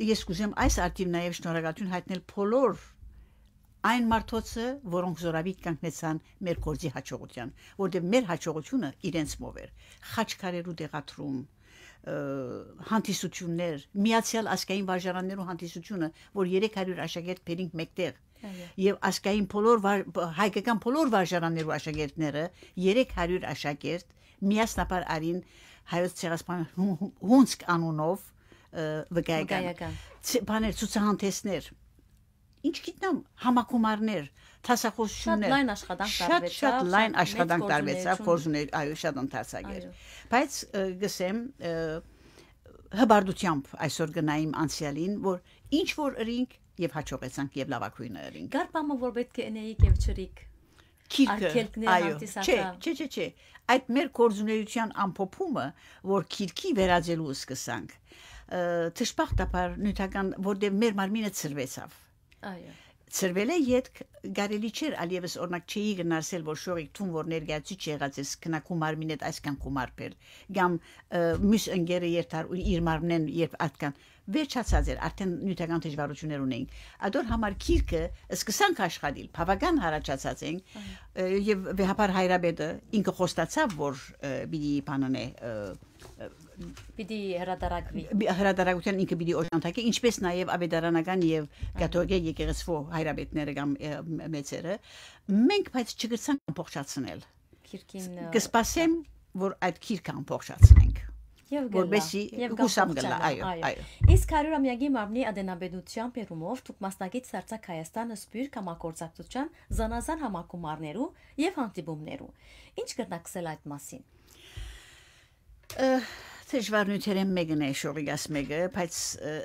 Speaker 2: ես կուզեմ այս արդիվ նաև շնորհակալություն հայտնել բոլոր այն մարդոցը, որոնք զորավիտ կանգնեցան մեր գործի հաջողության, որտեղ մեր հաջողությունը իրենց մով էր։ Խաչքարերու դեղատրում, հանդիսություններ, միացյալ ասկային վարժարաններու հանդիսությունը, որ 300 աշակերտ բերինք մեկտեղ, եւ ասկային բոլոր հայկական բոլոր վարժարաններու աշակերտները 300 աշակերտ միասնապար արին հայոց ցեղասպան հունսկ անունով վկայական բաներ ցուցահանդեսներ ինչ գիտնամ համակոմարներ
Speaker 1: տասախոսություններ շատ լայն աշխատանք տարվեցավ շատ լայն աշխատանք տարվեցավ կորզուներ
Speaker 2: այո շատ ընդարձակեր բայց գսեմ հբարդությամբ այսօր գնայիմ անցյալին որ ինչ որ ըրինք եւ հաջողեցանք եւ լավակույններին։
Speaker 1: Գարպամը որ պետք է էնեիք եւ չրիկ քիրքը այո չէ
Speaker 2: չէ չէ չէ այդ մեր կորզունեության ամփոփումը որ քիրքի վերածելու սկսանք թշպախտապար նյութական որտեղ մեր մարմինը ծրվեցավ այո ծրվել է յետք գարելի չէր ալիևս օրնակ չի գնարսել որ շողիկ թուն որ ներգացի չեղած էս քնակու մարմինը այսքան կումարբեր կամ մյուս ընկերը երթար ու իր մարմնեն երբ ատկան վերջացած էր, արդեն նյութական դժվարություններ ունեինք։ Ադոր համար քիրկը սկսանք աշխատել, բավական հարաճացած ենք եւ վեհապար հայրաբեդը ինքը խոստացավ, որ պիտի բանանե
Speaker 1: պիտի հրատարակվի
Speaker 2: հրատարակության ինքը պիտի օժանդակի ինչպես նաև ավետարանական եւ կաթողիկե եկեղեցու հայրաբետները կամ մեծերը մենք բայց չգրցանք ամբողջացնել քիրքին կսպասեմ որ այդ քիրքը
Speaker 1: ամբողջացնենք որբեսի հուսամ գլա, այո, այո։ Իսկ 100-ամյակի մարմնի ադենաբեդության բերումով դուք մասնակից սարցակ Հայաստանը սպյուր կամակորցակցության զանազան համակոմարներու եւ հանդիպումներու։ Ինչ կրնակցել այդ մասին։
Speaker 2: Դժվարություններն մեկն է, շողիգաս մեկը, բայց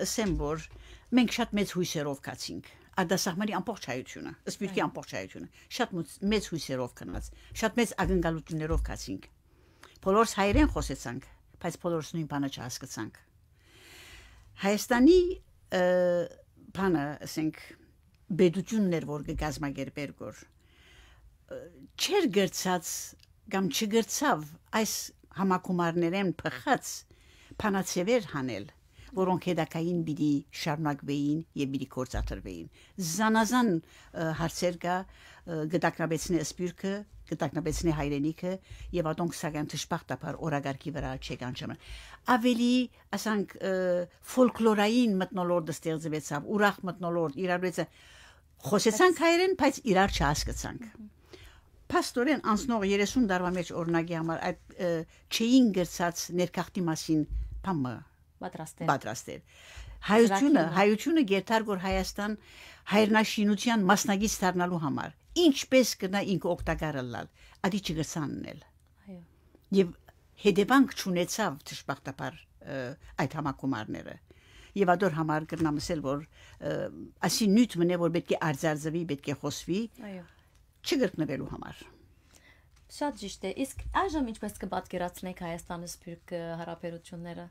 Speaker 2: ասեմ որ մենք շատ մեծ հույսերով կացինք ադասահմանի ամբողջ հայությունը, սպիրկի ամբողջ հայությունը, շատ մեծ հույսերով կնված, շատ մեծ ագնկալություններով կացինք։ Բոլորս հայերեն խոսեցանք, բայց բոլորս նույն բանը չհասկացանք։ Հայաստանի բանը, ասենք, բեդություններ, որ կգազմագերբեր գոր, չեր գրծած կամ չգրծավ այս համակոմարներեն փխած փանացևեր հանել որոնք հետակային բիդի շարունակվեին եւ բիդի կորցատրվեին զանազան հարցեր կա գտակրաբեցնի սպյուրքը կտակնապեցնի հայրենիքը եւ ատոնք սակայն ճշփախտաբար օրագարկի վրա չեկան չեմ ավելի ասանք ֆոլկլորային մտնոլորտ ստեղծվեցավ ուրախ մտնոլորտ իրարույցը խոսեցանք հայերեն բայց իրար չհասկացանք Պաստորեն անցնող 30 տարվա մեջ օրնակի համար այդ չէին գրծած ներքախտի մասին փամը պատրաստել պատրաստել հայությունը հայությունը գերտար գոր Հայաստան հայրնաշինության մասնագիծ դառնալու համար ինչպես կնա ինքը օգտակարալալ, ադի չգսաննել։ Այո։ Եվ հետևանք չունեցավ դժբախտաբար այդ համակոմարները։ Եվ ադոր համար կրնամսել որ ասի նույթ մնե որ պետք է արձարձվի, պետք է խոսվի։ Այո։ Չգրկնվելու համար։
Speaker 1: Շատ ճիշտ է։ Իսկ այժմ ինչպես կպատկերացնեք Հայաստանի սփյուռք հարաբերությունները։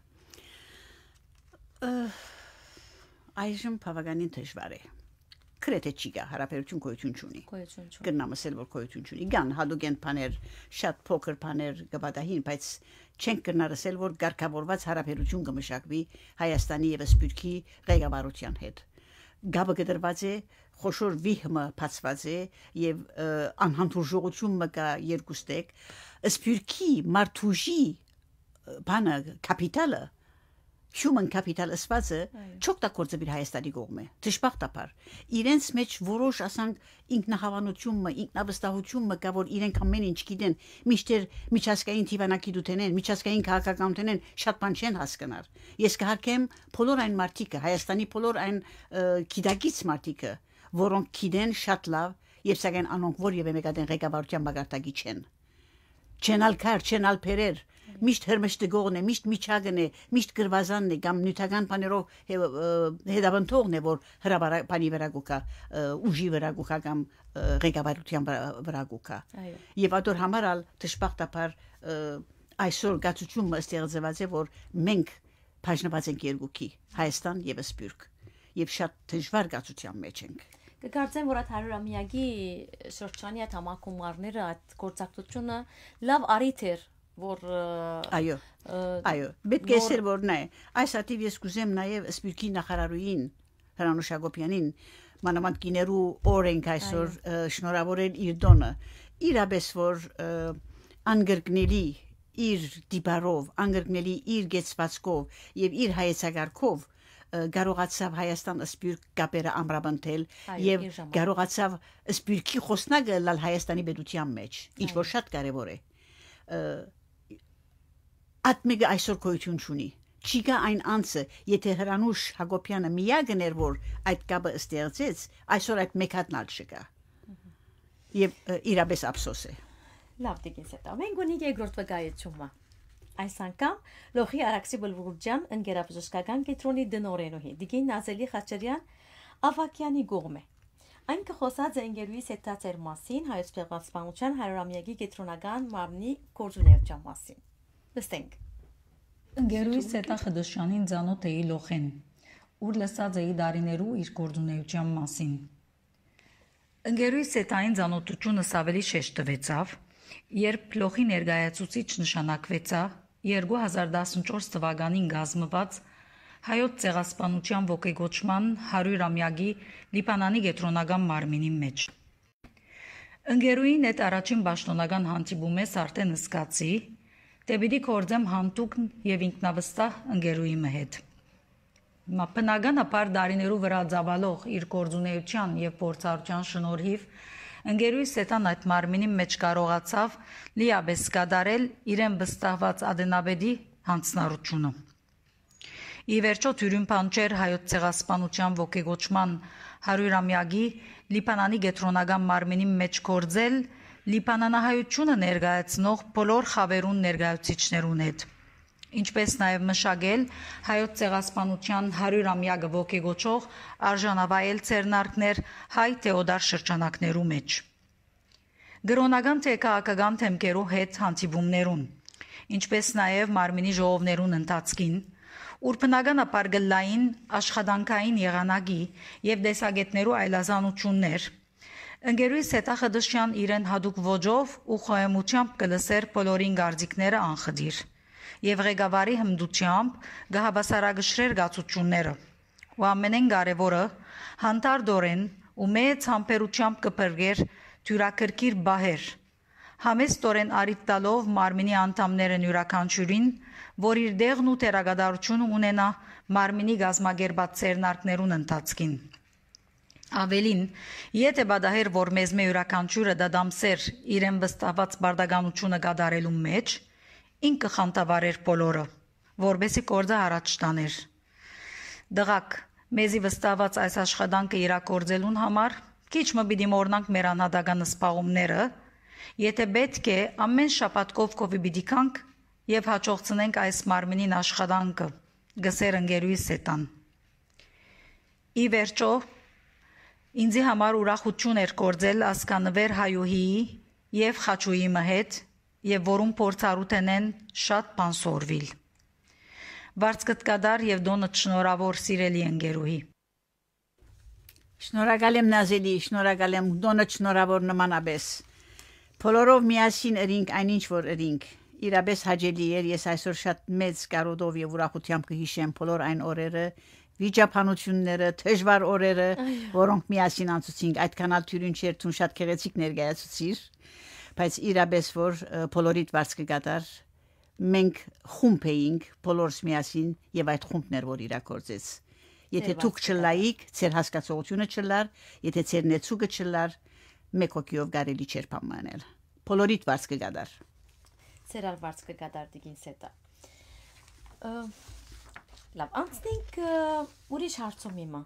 Speaker 2: Այժմ բավականին դժվար է։ Ա, քրեթե չի գա հարաբերություն գոյություն չունի գոյություն չունի գնամ ասել որ գոյություն չունի կան հադուգեն բաներ շատ փոքր բաներ գտահին բայց չենք կնարսել որ ղարքավորված հարաբերություն կմշակվի Հայաստանի եւ Սփյուռքի ղեկավարության հետ գաբը գդրված է խոշոր վիհմը փածված է եւ անհանդուրժողություն մը կա երկուստեք սփյուռքի մարտուժի բանը կապիտալը human capital-ը սվածը չօգտագործել իր Հայաստանի կողմը։ Դժբախտաբար իրենց մեջ որոշ, ասենք, ինքնահավանությունը, ինքնավստահությունը կա, որ իրենք ամեն ինչ գիտեն, միշտ միջազգային դիվանագիտություն են, միջազգային քաղաքականություն են, շատ բան չեն հասկանար։ Ես կհարկեմ բոլոր այն մարդիկը, Հայաստանի բոլոր այն գիտակից մարդիկը, որոնք գիտեն շատ լավ, եւ սակայն անոնք որևէ մեկադեն ղեկավարության բաղարտակի չեն։ Չենալ քար, չենալ փերեր, միշտ հերմշտգողն է, միշտ միջագն է, միշտ գրվազանն է կամ նյութական բաներով հետապնդողն է, որ հրաբարանի վրա գուկա, ուժի վրա գուկա կամ ղեկավարության վրա գուկա։ Եվ ադոր համարալ դժբախտաբար այսօր գացությունը ստեղծված է, որ մենք բաժնված ենք երկուքի՝ Հայաստան եւ Սփյուռք։ Եվ շատ դժվար գացության մեջ ենք
Speaker 1: կգարցեմ, որ այդ 100-ամյակի շրջանի այդ համակոմարները, այդ գործակցությունը լավ արիթ էր որ այո այո պետք է ասել
Speaker 2: որ նայ այս հատիվ ես կուզեմ նաև սպիրկի նախարարուին հրանուշ Հակոբյանին մանավանդ կիներու օրենք այսօր շնորհավորել իր տոնը իրապես որ անգրկնելի իր դիբարով անգրկնելի իր գեցվածքով եւ իր հայեցակարգով կարողացավ Հայաստան սպիրկ կապերը ամրապնդել եւ կարողացավ սպիրկի խոսնակը լալ Հայաստանի պետության մեջ ինչ որ շատ կարեւոր է Այդ մեګه այսօր գոյություն ունի։ Չի գա այն անցը, եթե Հրանուշ Հակոբյանը միակն էր, որ այդ կապը ստեղծեց, այսօր այդ մեկ հատն ալ չկա։ Եվ իրապես ափսոս է։
Speaker 1: Լավ դիգես հետո։ Մենք ունի երկրորդ վկայությունը։ Այս անգամ Լոխի Արաքսի Բլբուրջյան ընկերապաշտական կետրոնի դնորենուհի դիգին Նազելի Խաչերյան Ավակյանի գողմե։ Այն կխոսած է ընկերուհիս հետացեր մասին հայոց պեղվածպանության հայրամյակի կետրոնական մարմնի կորձուներճան մասին։ Լսենք։
Speaker 4: Ընկերուհիս Սետա Խդոշյանին ծանոթ էի լոխեն, ուր լսած էի դարիներու իր գործունեության մասին։ Ընկերուհիս Սետային ծանոթությունս ավելի շեշտ տվեցավ, երբ լոխի ներկայացուցիչ նշանակվեցա 2014 թվականին գազմված հայոց ցեղասպանության ողեգոճման 100-ամյակի Լիբանանի գետրոնական մարմինի մեջ։ Ընկերուին այդ առաջին պաշտոնական հանդիպումից արդեն ըսկացի, դե պիտի կործեմ հանդուկ եւ ինքնավստահ ընկերուիմը հետ։ Մապնական ապար դարիներու վրա ծավալող իր կորձունեության եւ փորձառության շնորհիվ ընկերուհի Սետան այդ մարմինի մեջ կարողացավ լիաբես կատարել իրեն վստահված Ադենաբեդի հանցնառությունը։ Ի վերջո Թյուրին Փանջեր հայոց ցեղասպանության ողեգոճման 100-ամյակի Լիբանանի գետրոնական մարմինի մեջ կորձել լիբանանահայությունը ներկայացնող բոլոր խավերուն ներկայացիչներուն հետ ինչպես նաև մշակել հայոց ցեղասպանության 100-ամյակը ողեգոճող արժանավայել ցերնարկներ հայ թեոդար շրջանակներու մեջ գրոնական թե քաղաքական թեմքերու հետ հանդիպումներուն ինչպես նաև մարմինի ժողովներուն ընթացքին ուրբնական ապարգլային աշխատանքային եղանակի եւ դեսագետներու այլազանություններ Ընկերուհիս Սետախդշյան իրեն հadoop ոճով ու խոհեմությամբ կլսեր բոլորին գարդիկները անխդիր եւ ղեկավարի հմդությամբ գահաբասարագշրեր գացությունները։ Ու ամենեն կարևորը հանդարդորեն ու մեծ համբերությամբ կբրգեր թյուրակրկիր բահեր համեստորեն արիտ տալով մարմինի անդամներն յուրաքանչյուրին, որ իր դեղն ու տեղագադարությունը ունենա մարմինի գազմագերբած ցերնարկներուն ընթացքին։ Ավելին, եթե բադահեր որ մեզ մե յուրաքանչյուրը դադամսեր իրեն վստահված բարդագանությունը գադարելու մեջ, ինքը խանտավարեր բոլորը, որբեսի կորձը առաջ տաներ։ Դղակ, մեզի վստահված այս աշխատանքը իրակորձելուն համար քիչ մը պիտի մորնանք մեր անհատական սպաղումները, եթե պետք է ամեն շաբաթկով կովի պիտի կանք եւ հաջողցնենք այս մարմնին աշխատանքը, գսեր ընկերուի սետան։ Ի վերջո, Ինձի համար ուրախություն էր կործել ասկանվեր հայուհիի եւ խաչուի մհետ եւ որում փորձառութենեն շատ բան սորվիլ։ Վարցկտկադար եւ դոնը շնորհավոր սիրելի ընկերուհի։
Speaker 2: Շնորհակալ եմ Նազելի, շնորհակալ եմ դոնը շնորհավոր նմանաբես։ Փոլորով միասին ըրինք այնինչ որ ըրինք իրապես հաջելի էր ես այսօր շատ մեծ կարոդով եւ ուրախությամբ կհիշեմ բոլոր այն օրերը, վիճապանությունները, թեժվար օրերը, որոնք միասին անցուցինք, այդքանալ թյուրին չէր ցուն շատ քեղեցիկ ներկայացուցիր, բայց իրապես որ բոլորիդ վարձ կգատար, մենք խումբ էինք բոլորս միասին եւ այդ խումբն էր որ իրակորձեց։ Եթե դուք չլայիք, ծեր հասկացողությունը չլար, եթե ծեր նեցուկը չլար, մեկ օկիով գարելի չէր պամանել։ Բոլորիդ վարձ կգադար։
Speaker 1: Ծերալ վարձ կգադար դիգին սետա։ Ա Լավ, անցնենք ուրիշ հարցում հիմա։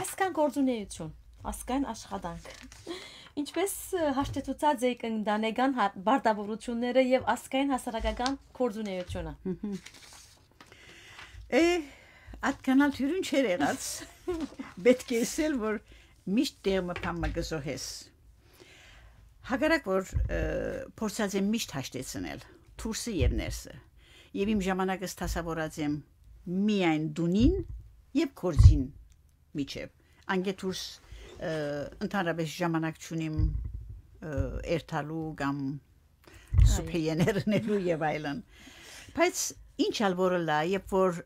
Speaker 1: Այսքան գործունեություն, ասկան աշխատանք։ *laughs* Ինչպես հաշտեցուցած եք ընդանեգան հա, բարդավորությունները եւ ասկային հասարակական գործունեությունը։
Speaker 2: Է, ատկանալ թյուրին չեր եղած։ *laughs* Պետք է ասել, որ միշտ դեմը փամագզո հես։ Հակառակ որ փորձած եմ միշտ հաշտեցնել, թուրսը եւ ներսը։ Եվ իմ ժամանակը ստասավորած եմ միայն դունին եւ կորզին միջև անգետուրս ընդհանրապես ժամանակ չունիմ երթալու կամ
Speaker 3: սուփիեներնելու
Speaker 2: եւ այլն բայց ինչ ալ որը լա երբ որ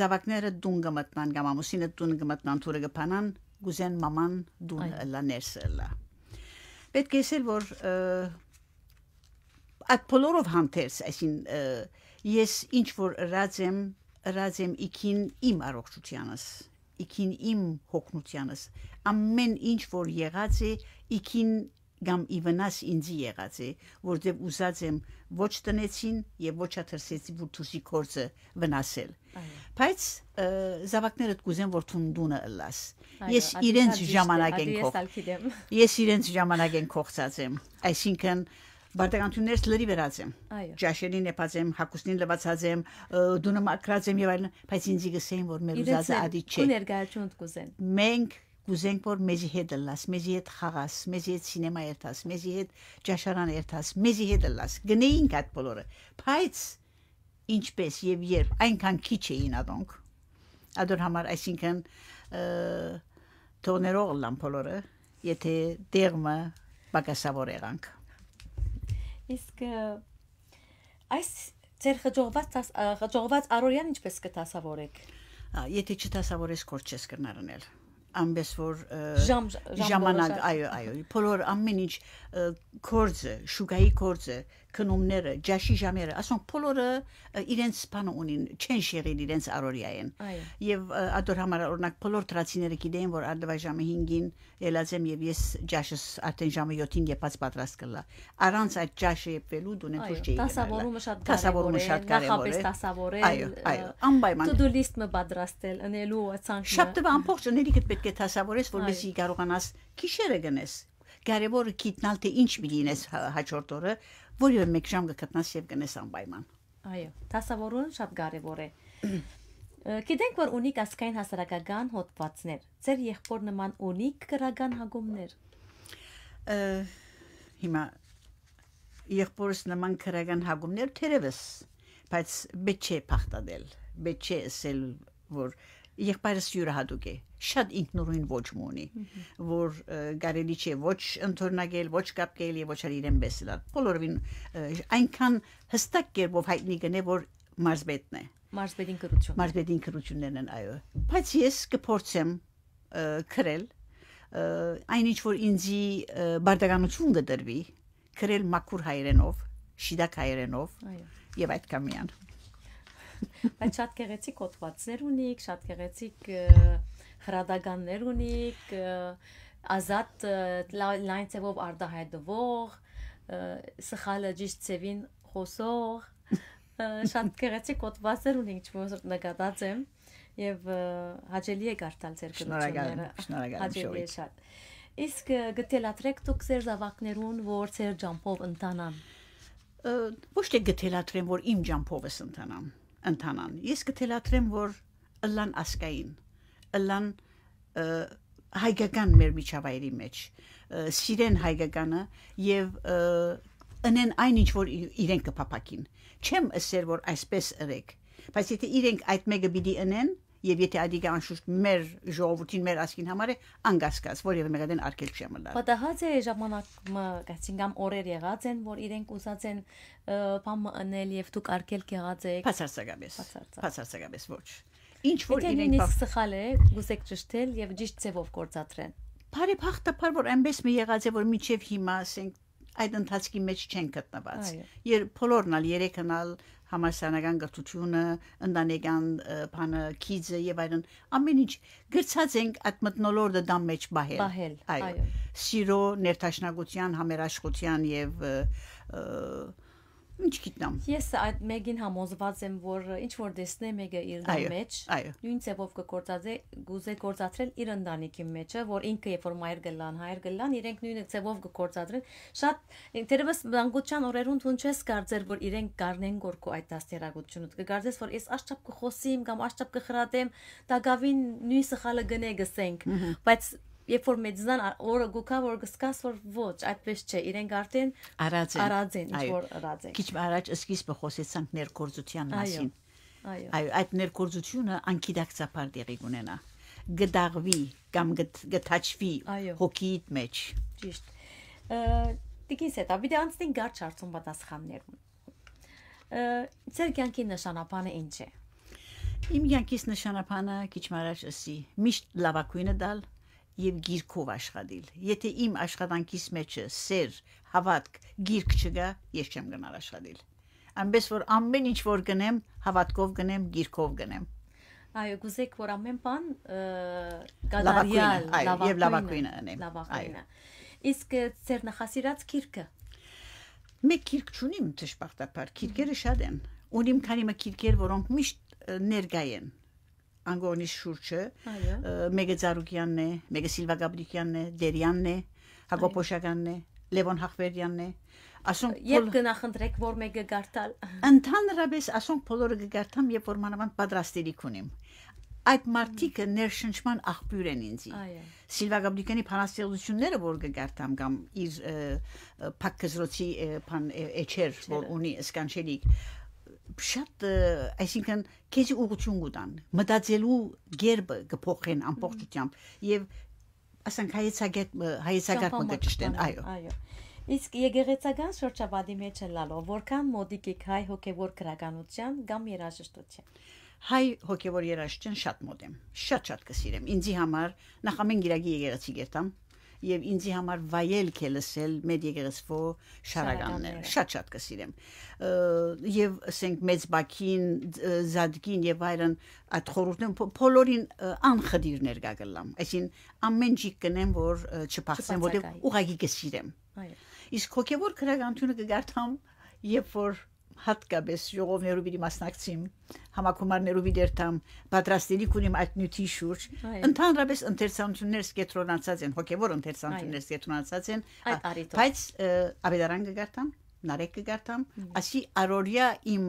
Speaker 2: զավակները դուն գմտնան կամ ամուսինը դուն գմտնան թուրը գփանան գուզեն մաման դուն լաներսելա պետք է ասել որ այդ բոլորով հանդերձ այսին ես ինչ որ ըրած եմ ռազեմ իքին իմ առողջությանս իքին իմ հոգնությանս ամեն ինչ որ եղած է իքին կամ ի վնաս ինձի եղած է որտեղ ուզած եմ ոչ տնեցին եւ ոչ աթրսեցի որ դուսի կորցը վնասել բայց զավակները դուզեն որ թունդունը լաս ես իրենց ժամանակ են
Speaker 1: կող
Speaker 2: ես իրենց ժամանակ են կողծած եմ այսինքն բարդականություններից լրի վերած եմ։ Այո։ Ճաշերին եփած եմ, հակոստին լվացած եմ, դունը մակրած եմ եւ այլն, բայց ինձ գսեին, որ մեր ուզածը ադի չէ։ Ու
Speaker 1: ներկայացում կուզեն։
Speaker 2: Մենք կուզենք որ մեզի հետ լաս, մեզի հետ խաղաս, մեզի հետ սինեմա երթաս, մեզի հետ ճաշարան երթաս, մեզի հետ լաս։ Գնեինք այդ բոլորը։ Բայց ինչպես եւ երբ այնքան քիչ էին ադոնք։ Ադոր համար այսինքն թողներող լան բոլորը, եթե դերմը բակասավոր եղանք։
Speaker 1: Իսկ այս ձեր խճողված խճողված Արորյան ինչպես կտասավորեք։ Եթե չտասավորես, կոր չես կնարնել
Speaker 2: ամբես որ ժամանակ այո այո բոլոր ամեն ինչ կորձը շուկայի կորձը քնումները, ջաշի ժամերը, ասոնք բոլորը իրենց բանը ունին, չեն շեղել իրենց արորիային։ Եվ ադոր համար օրինակ բոլոր տրացիները գիտեին, որ արդվաժամը 5-ին ելացեմ եւ ես ջաշս արդեն ժամը 7-ին եփած պատրաստ կլա։ Առանց այդ ջաշը եփվելու դու նենց ուշ չէի։
Speaker 1: Տասավորումը շատ կարևոր է։ Տասավորումը շատ կարևոր է։ Նախապես տասավորել։ Այո, այո, անպայման։ To-do list-ը պատրաստել, անելու ցանկը։ Շատ դեպի ամբողջ
Speaker 2: ներիքդ պետք է տասավորես, որովհետեւ կարողանաս գիշերը գնես։ Կարևորը գիտնալ թե ինչ մի լինես հա- հաջորդ օրը, որևէ մեկ ժամ կգտնաս եւ գնես անպայման։
Speaker 1: Այո, դասավորումը շատ կարեւոր է։ Գիտենք, որ ունի կասկային հասարակական հոդվածներ։ Ձեր եղբոր նման ունի քրական հագումներ։
Speaker 2: Հիմա եղբորս նման քրական հագումներ թերևս, բայց բեչե փախտadel, բեչե ասել որ եղբայրս յուրահատուկ է շատ ինքնուրույն ոճ ունի որ գարելի չէ ոչ ընդորնագել ոչ կապկել եւ ոչ էլ իրեն բեսելա բոլորովին այնքան հստակ կերպով հայտնի գնե որ մարզբետն է մարզբետին կրություն մարզբետին կրություններն են այո բայց ես կփորձեմ քրել այնինչ որ ինձի բարդականություն կդրվի քրել մաքուր հայրենով շիդակ հայրենով այո եւ այդ կամյան
Speaker 1: բայց շատ գեղեցիկ օթվածներ ունիք, շատ գեղեցիկ հրադագաններ ունիք, ազատ լայն ծևով արդահայտվող, սխալը ճիշտ ծևին խոսող, շատ գեղեցիկ օթվածներ ունիք, որ նկատած եմ եւ հաճելի է գարտալ ձեր գրությունները։ Շնորհակալություն։ Հաճելի է շատ։ Իսկ գտելատրեք դուք ձեր զավակներուն, որ ձեր ջամփով ընտանան։
Speaker 2: Ոչ թե գտելատրեմ, որ իմ ջամփովս ընտանան ընթանան։ Ես կթելաթրեմ, որ ըլլան ասկային, ըլլան հայկական մեր միջավայրի մեջ, սիրեն հայկականը եւ ընեն այն ինչ որ իրենք կփապակին։ Չեմ ասել, որ այսպես ըրեք, բայց եթե իրենք այդ մեկը պիտի ընեն, եւ եթե ադիգը անշուշտ մեր ժողովրդին մեր ասքին համար է անգասկած որևէ մեկը դեն արկել չի մնալ
Speaker 1: պատահած է ժամանակը գացին կամ օրեր եղած են որ իրենք ուզած են բամը անել եւ դուք արկել կեղած եք բացարձակապես բացարձակապես ոչ ինչ որ իրենք սխալ է գուսեք ճշտել
Speaker 2: եւ ճիշտ ձևով գործադրեն Բարի փախտապար որ այնպես մի եղած է որ միջև հիմա ասենք այդ ընթացքի մեջ չեն գտնված։ Երբ բոլորն ալ երեքն ալ համասարանական գծությունը, ընտանեկան բանը, քիզը եւ այլն, ամեն ինչ գրծած ենք այդ մտնոլորդը դա մեջ բահել։ Բահել, այո։ Սիրո, ներդաշնակության, համերաշխության եւ և Ինչ գիտնամ։
Speaker 1: Ես այդ մեկին համոզված եմ, որ ինչ որ դեսնե մեկը իր մեջ, նույն ձևով կգործածե, գուզե գործածրել իր ընտանիքի մեջը, որ ինքը երբ որ մայր գլան, հայր գլան, իրենք նույն ձևով կգործածրեն։ Շատ դերևս մանկության օրերուն դուն չես կարծեր, որ իրենք կարնեն գործու այդ դաստիարակությունը։ Կգարձես, որ ես աշտապ կխոսիմ կամ աշտապ կխրատեմ, տակավին նույն սխալը գնե գսենք, բայց երբ որ մեծան օրը գուկա որ գսկաս որ ոչ այդպես չէ իրենք արդեն արած են արած են ինչ որ արած են
Speaker 2: քիչ առաջ սկիզբը խոսեցանք ներկործության մասին այո այո այդ ներկործությունը անկիդակցաբար դեղի ունենա գդաղվի կամ գտաչվի հոգիիդ մեջ
Speaker 1: ճիշտ դիկիս հետա բիդե անցնենք գարչ արցում պատասխաններուն ձեր կյանքի նշանապանը ինչ է Իմ յանքիս նշանապանը քիչ մարաշ ասի միշտ լավակույնը
Speaker 2: դալ եւ գիրքով աշխատել։ Եթե իմ աշխատանքիս մեջը սեր, հավատք, գիրք չգա, ես չեմ գնալ աշխատել։ Ամենից որ ամեն ինչ որ գնեմ, հավատքով գնեմ, գիրքով գնեմ։
Speaker 1: Այո, գուզեք որ ամեն բան գալարիալ, լավակույն, լավակույնը անեմ։ Լավակույնը։ Իսկ ծեր նախասիրած գիրքը։
Speaker 2: Մեկ գիրք չունիմ ճշմարտաբար, գիրքերը շատ են։ Ունիմ քանի մը գիրքեր, որոնք միշտ ներգայ են անգոնի շուրջը մեկը Զարուկյանն է, մեկը Սիլվա Գաբրիկյանն է, Դերյանն է, Հակոբոշյանն է, Լևոն Հախվերյանն է։ Ասում երբ
Speaker 1: գնախնդրեք որ մեկը գարտալ։
Speaker 2: Ընդհանրապես
Speaker 1: ասում բոլորը
Speaker 2: գարտամ, երբ որ մանավանդ պատրաստելիք ունեմ այդ մարտիկը ներշնչման աղբյուր են ինձի։ Սիլվա Գաբրիկյանի փանաստեղծությունները, որ գարտամ կամ իր փակկզրոցի փան էջեր, որ ունի սկանչելիք, շատ այսինքն քեզ ուղղություն կտան մտածելու գերբը կփոխեն ամբողջությամբ եւ ասենք հայեցագետ հայեցագետ մտածեն այո
Speaker 1: այո Իսկ եգեգեցական շրջաբադի մեջ լալով որքան մոդիկ եք հայ հոգևոր քրականության կամ երաժշտության
Speaker 2: հայ հոգևոր երաժշտության շատ մոդ եմ շատ շատ կսիրեմ ինձի համար նախ ամեն գիրակի եգեգեցի գերտամ եւ ինձի համար վայելք է լսել մեր եկեղեցվո շարականները շատ-շատ կսիրեմ եւ ասենք մեծ բակին զադկին եւ այլն այդ խորհուրդն բոլորին անխդիր ներկա գլամ այսին ամեն ճի կնեմ որ չփախսեմ որտեղ ուղակի կսիրեմ իսկ հոգեոր քրագանությունը կգարտամ երբ որ հատկապես ժողովներով իր մասնակցիմ համակոմարներով իդերտամ պատրաստելիք ունիմ այդ նյութի շուրջ ընդհանրապես ընթերցանություններ սկետրոնացած են հոգևոր ընթերցանություններ սկետրոնացած են բայց ավետարան կգարտամ նարեկ կգարտամ ասի արորիա իմ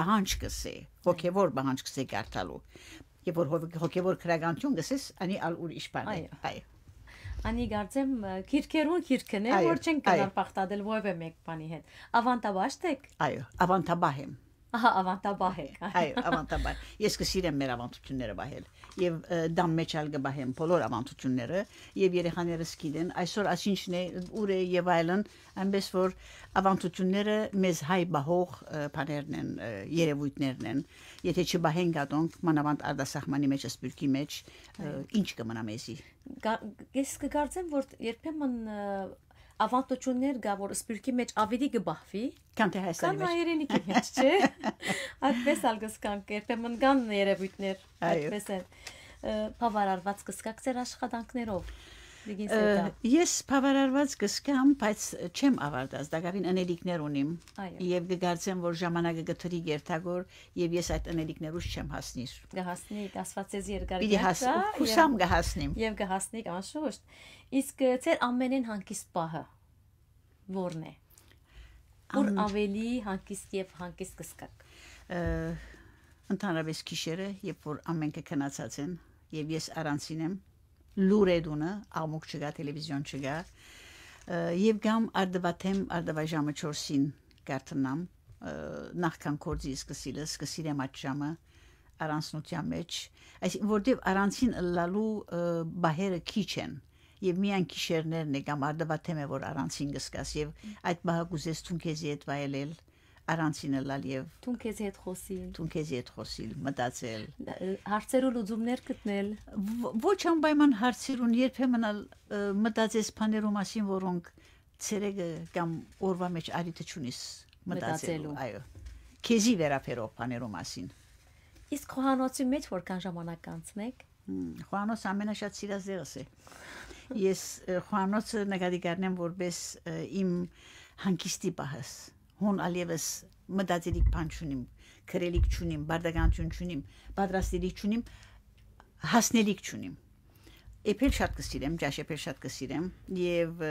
Speaker 2: բանջկս է հոգևոր բանջկս է գարտալու եւ որ հոգևոր քրագանություն գսես անի ալ ուրիշ բան է
Speaker 1: այո անի գարձեմ քիրքերուն քիրքն է որ չեն կարող բախտadel ովևէ մեկ բանի հետ ավանտաբաշ տեք
Speaker 2: այո ավանտաբահ եմ
Speaker 1: ահա ավանտաբահ եք այո ավանտաբահ
Speaker 2: ես կսիրեմ մեր ավանդությունները բահել եւ դամ մեջ ալ գբահեմ բոլոր ավանդությունները եւ երեխաներս գիտեն այսօր ասինչն է ուր է եւ այլն այնպես որ ավանդությունները մեզ հայ բահող բաներն են երևույթներն են եթե չբահեն գատոնք մանավանդ արդասահմանի մեջ սպյուրքի մեջ ինչ կմնա մեզի
Speaker 1: ես կգարձեմ որ երբեմն ավանդություններ կա, որ սպիրկի մեջ ավելի կբախվի, քան թե հայաստանի մեջ։ Կամ հայերենիքի մեջ, չէ՞։ *laughs* Այդպես ալ կսկան երբեմն կան երևույթներ, այդպես է։ Բավարարված կսկաք ձեր աշխատանքներով։ Այո Հա։
Speaker 2: ես բավարարված կսկամ, բայց չեմ ավարտած, դակավին ընելիքներ ունիմ։ Եվ գկարծեմ, որ ժամանակը գթրի երթագոր եւ ես
Speaker 1: այդ ընելիքներուց չեմ հասնի։ Գհասնի, ասված ես երկար գա։ հա, Հուսամ գհասնիմ։ Եվ գհասնի անշուշտ։ Իսկ ծեր ամենեն հանկիստ պահը ո՞րն է։ Որ ավելի հանկիստ եւ հանկիստ կսկակ։
Speaker 2: Ընդհանրապես քիշերը, երբ որ ամենքը քնացած են եւ ես առանցին եմ, լուր է դունը, աղմուկ չկա, տելևիզիոն չկա։ Եվ գամ արդվաթեմ արդվայ ժամը 4-ին կարտնամ, նախքան կորձի սկսիլը, սկսիրեմ այդ ժամը առանցնության մեջ, այսինքն որտեվ առանցին լալու բահերը քիչ են եւ միայն քիշերներն է կամ արդվաթեմ է որ առանցին գսկաս եւ այդ բահը կուզես ցունքեզի հետ վայելել առանցին լալ եւ
Speaker 1: Տուն քեզ հետ խոսիլ։
Speaker 2: Տուն քեզ հետ խոսիլ, մտածել։
Speaker 1: Հարցեր ու լուծումներ գտնել։ Ոչ անպայման
Speaker 2: հարցեր ու երբեմն մտածես բաներու մասին, որոնք ցերեգը կամ օրվա մեջ արիթը ճունիս մտածելու։ Այո։ Քեզի վերաբերող բաներու մասին։
Speaker 1: Իսկ խոհանոցի մեջ որքան ժամանակ կանցնեք։ Խոհանոց ամենաշատ սիրած
Speaker 2: ձերս է։ Ես խոհանոցը նկատի կառնեմ որպես իմ հանգիստի բահս հոն ալևս մտածելիք բան չունիմ, քրելիք չունիմ, բարդականություն չունիմ, պատրաստելիք չունիմ, հասնելիք չունիմ։ Էփել շատ կսիրեմ, ճաշ էփել շատ կսիրեմ եւ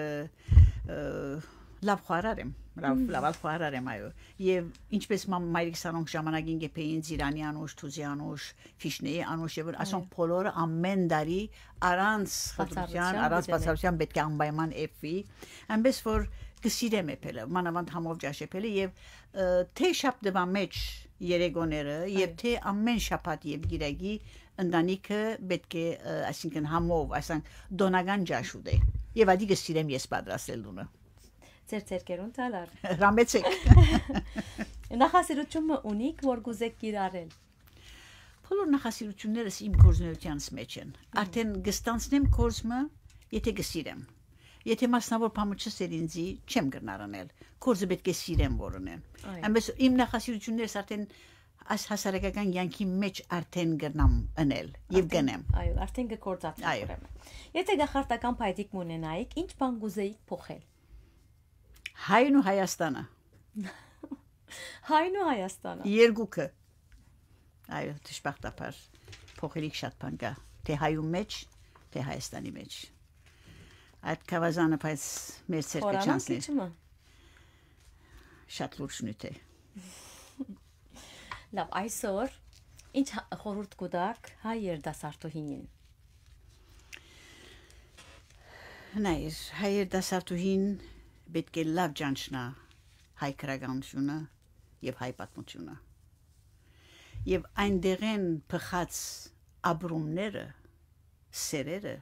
Speaker 2: լավ խոհարար եմ, լավ լավ խոհարար եմ այո։ Եվ ինչպես մայրիկս անոնք ժամանակին գեփեին Զիրանի անուշ, Թուզի անուշ, Ֆիշնեի անուշ եւ ասոնք բոլորը ամեն տարի առանց խտրության, առանց բացառության պետք է անպայման էփվի։ Այնպես որ կսիրեմ եփելը, մանավանդ համով ջաշ եփելը եւ թե շաբթվա մեջ երեգոները եւ թե ամեն շաբաթ եւ գիրակի ընտանիքը պետք է այսինքն համով, այսինքն դոնական ջաշ ուտե։ Եվ ադի կսիրեմ ես պատրաստել դունը։
Speaker 1: Ձեր ցերկերուն տալար։ Ռամեցեք։ *laughs* *laughs* Նախասիրությունը ունիք, որ գուզեք կիրառել բոլոր
Speaker 2: նախասիրություններս իմ կորզնությունից մեջ են։ Արդեն գստանցնեմ կորզը, եթե գսիրեմ եթե մասնավոր փամուճս էր ինձի, չեմ գնարանել։ Կորզը պետք է սիրեմ որոնեմ։ Ամենս իմ նախասիրություններս արդեն այս հասարակական յանքի մեջ արդեն գնամ ընել եւ գնեմ։ Այո, արդեն գործածել ուրեմն։
Speaker 1: Եթե գախարտական փայտիկ մունենայիք, ինչ բան գուզեիք
Speaker 2: փոխել։ Հայն ու Հայաստանը։
Speaker 1: *laughs* Հայն ու Հայաստանը։
Speaker 2: Երկուքը։ Այո, ճշմարտապես փոխելիք շատ բան կա, թե հայու մեջ, թե Հայաստանի մեջ այդ քավազանը բայց մեր ցերկը չանցնի։ Շատ լուրջ նյութ է։ *laughs*
Speaker 1: Լավ, այսօր ինչ խորհուրդ կուտակ հայ երդասարտուհին։
Speaker 2: Նայես, հայ երդասարտուհին պետք է լավ ճանչնա հայ քրագանությունը եւ հայ պատմությունը եւ այնտեղեն փխած ապրումները սերերը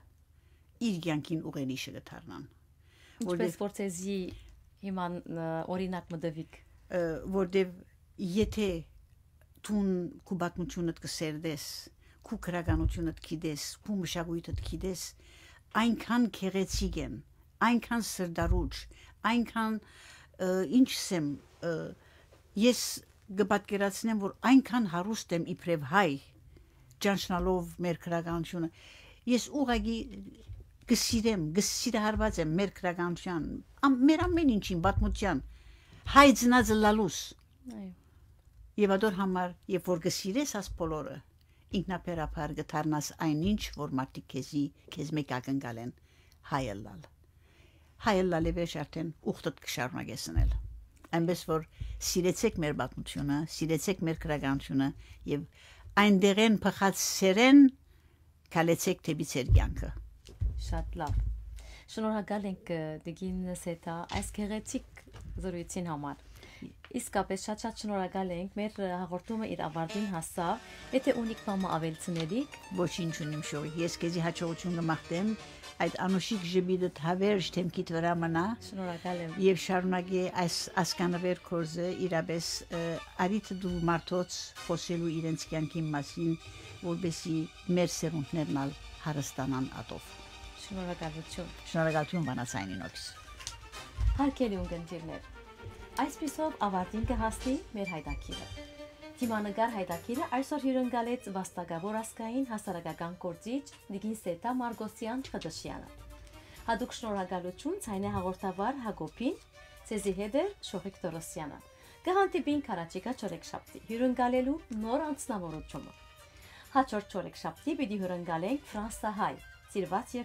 Speaker 2: իր յանքին ուղենիշը դառնան։
Speaker 1: Ինչպես որ ցեզի հիմա օրինակ մտավիկ որտեվ եթե տուն
Speaker 2: քու բակմությունդ կսերդես, քու քրագանությունդ կիդես, քու մշակույթդ կիդես, այնքան քեղեցիկ եմ, այնքան սրդարուճ, այնքան ինչ սեմ ես գպատկերացնեմ, որ այնքան հարուստ եմ իբրև հայ ճանչնալով մեր քրագանությունը։ Ես ուղղակի գսիրեմ, գսիրահարված եմ մեր քրագանության, ամ, մեր ամեն ինչին, պատմության, հայ ծնածը լալուս։ Այո։ Եվ ադոր համար, երբ որ գսիրես աս բոլորը, ինքնապերապար գտարնաս այնինչ, որ մարդիկ քեզի, քեզ մեկ ակնկալ են հայը լալ։ Հայը լալի վեճ արդեն ուխտդ կշարունակես ունել։ Այնպես որ սիրեցեք մեր պատմությունը, սիրեցեք մեր քրագանությունը եւ այնտեղ են փխած սերեն քալեցեք թեպի ցեր կյանքը։
Speaker 1: Շատ լավ։ Շնորհակալ ենք դեգին Սետա այս գեղեցիկ զրույցին համար։ Իսկապես շատ-շատ շնորհակալ ենք։ Մեր հաղորդումը իր ավարտին հասավ։ Եթե ունիք բան ավելցնելիք, ոչինչ ունիմ շուտ։ Ես քեզի հաջողություն կմաղթեմ։
Speaker 2: Այդ անուշիկ ժպիտը թավերջ թեմքիդ վրա մնա։ Շնորհակալ եմ։ Եվ շարունակի այս ասկանավեր կորզը իրապես արիթ դու մարդոց խոսելու իրենց կյանքի մասին, որբեսի մեր սերունդներն հարստանան ատով։
Speaker 1: Շնորհակալություն։
Speaker 2: Շնորհակալություն բանասանին օքս։
Speaker 1: Հարգելի ունգընտիրներ, այս պիսով ավարտին կհասնի մեր հայտակիրը։ Դիմանկար հայտակիրը այսօր հյուրընկալեց վաստակավոր ասկային հասարակական գործիչ Նիգին Սետա Մարգոսյան Չխդշյանը։ Հadouk շնորհակալություն ցայնե հաղորդավար Հակոբին, ցեզի հետ է Շոխիկ Տորոսյանը։ Կհանդիպին Կարաչիկա 4-7-ի հյուրընկալելու նոր անձնավորությունը։ Հաջորդ 4-7-ի պիտի հյուրընկալենք Ֆրանսահայ Սիրված եւ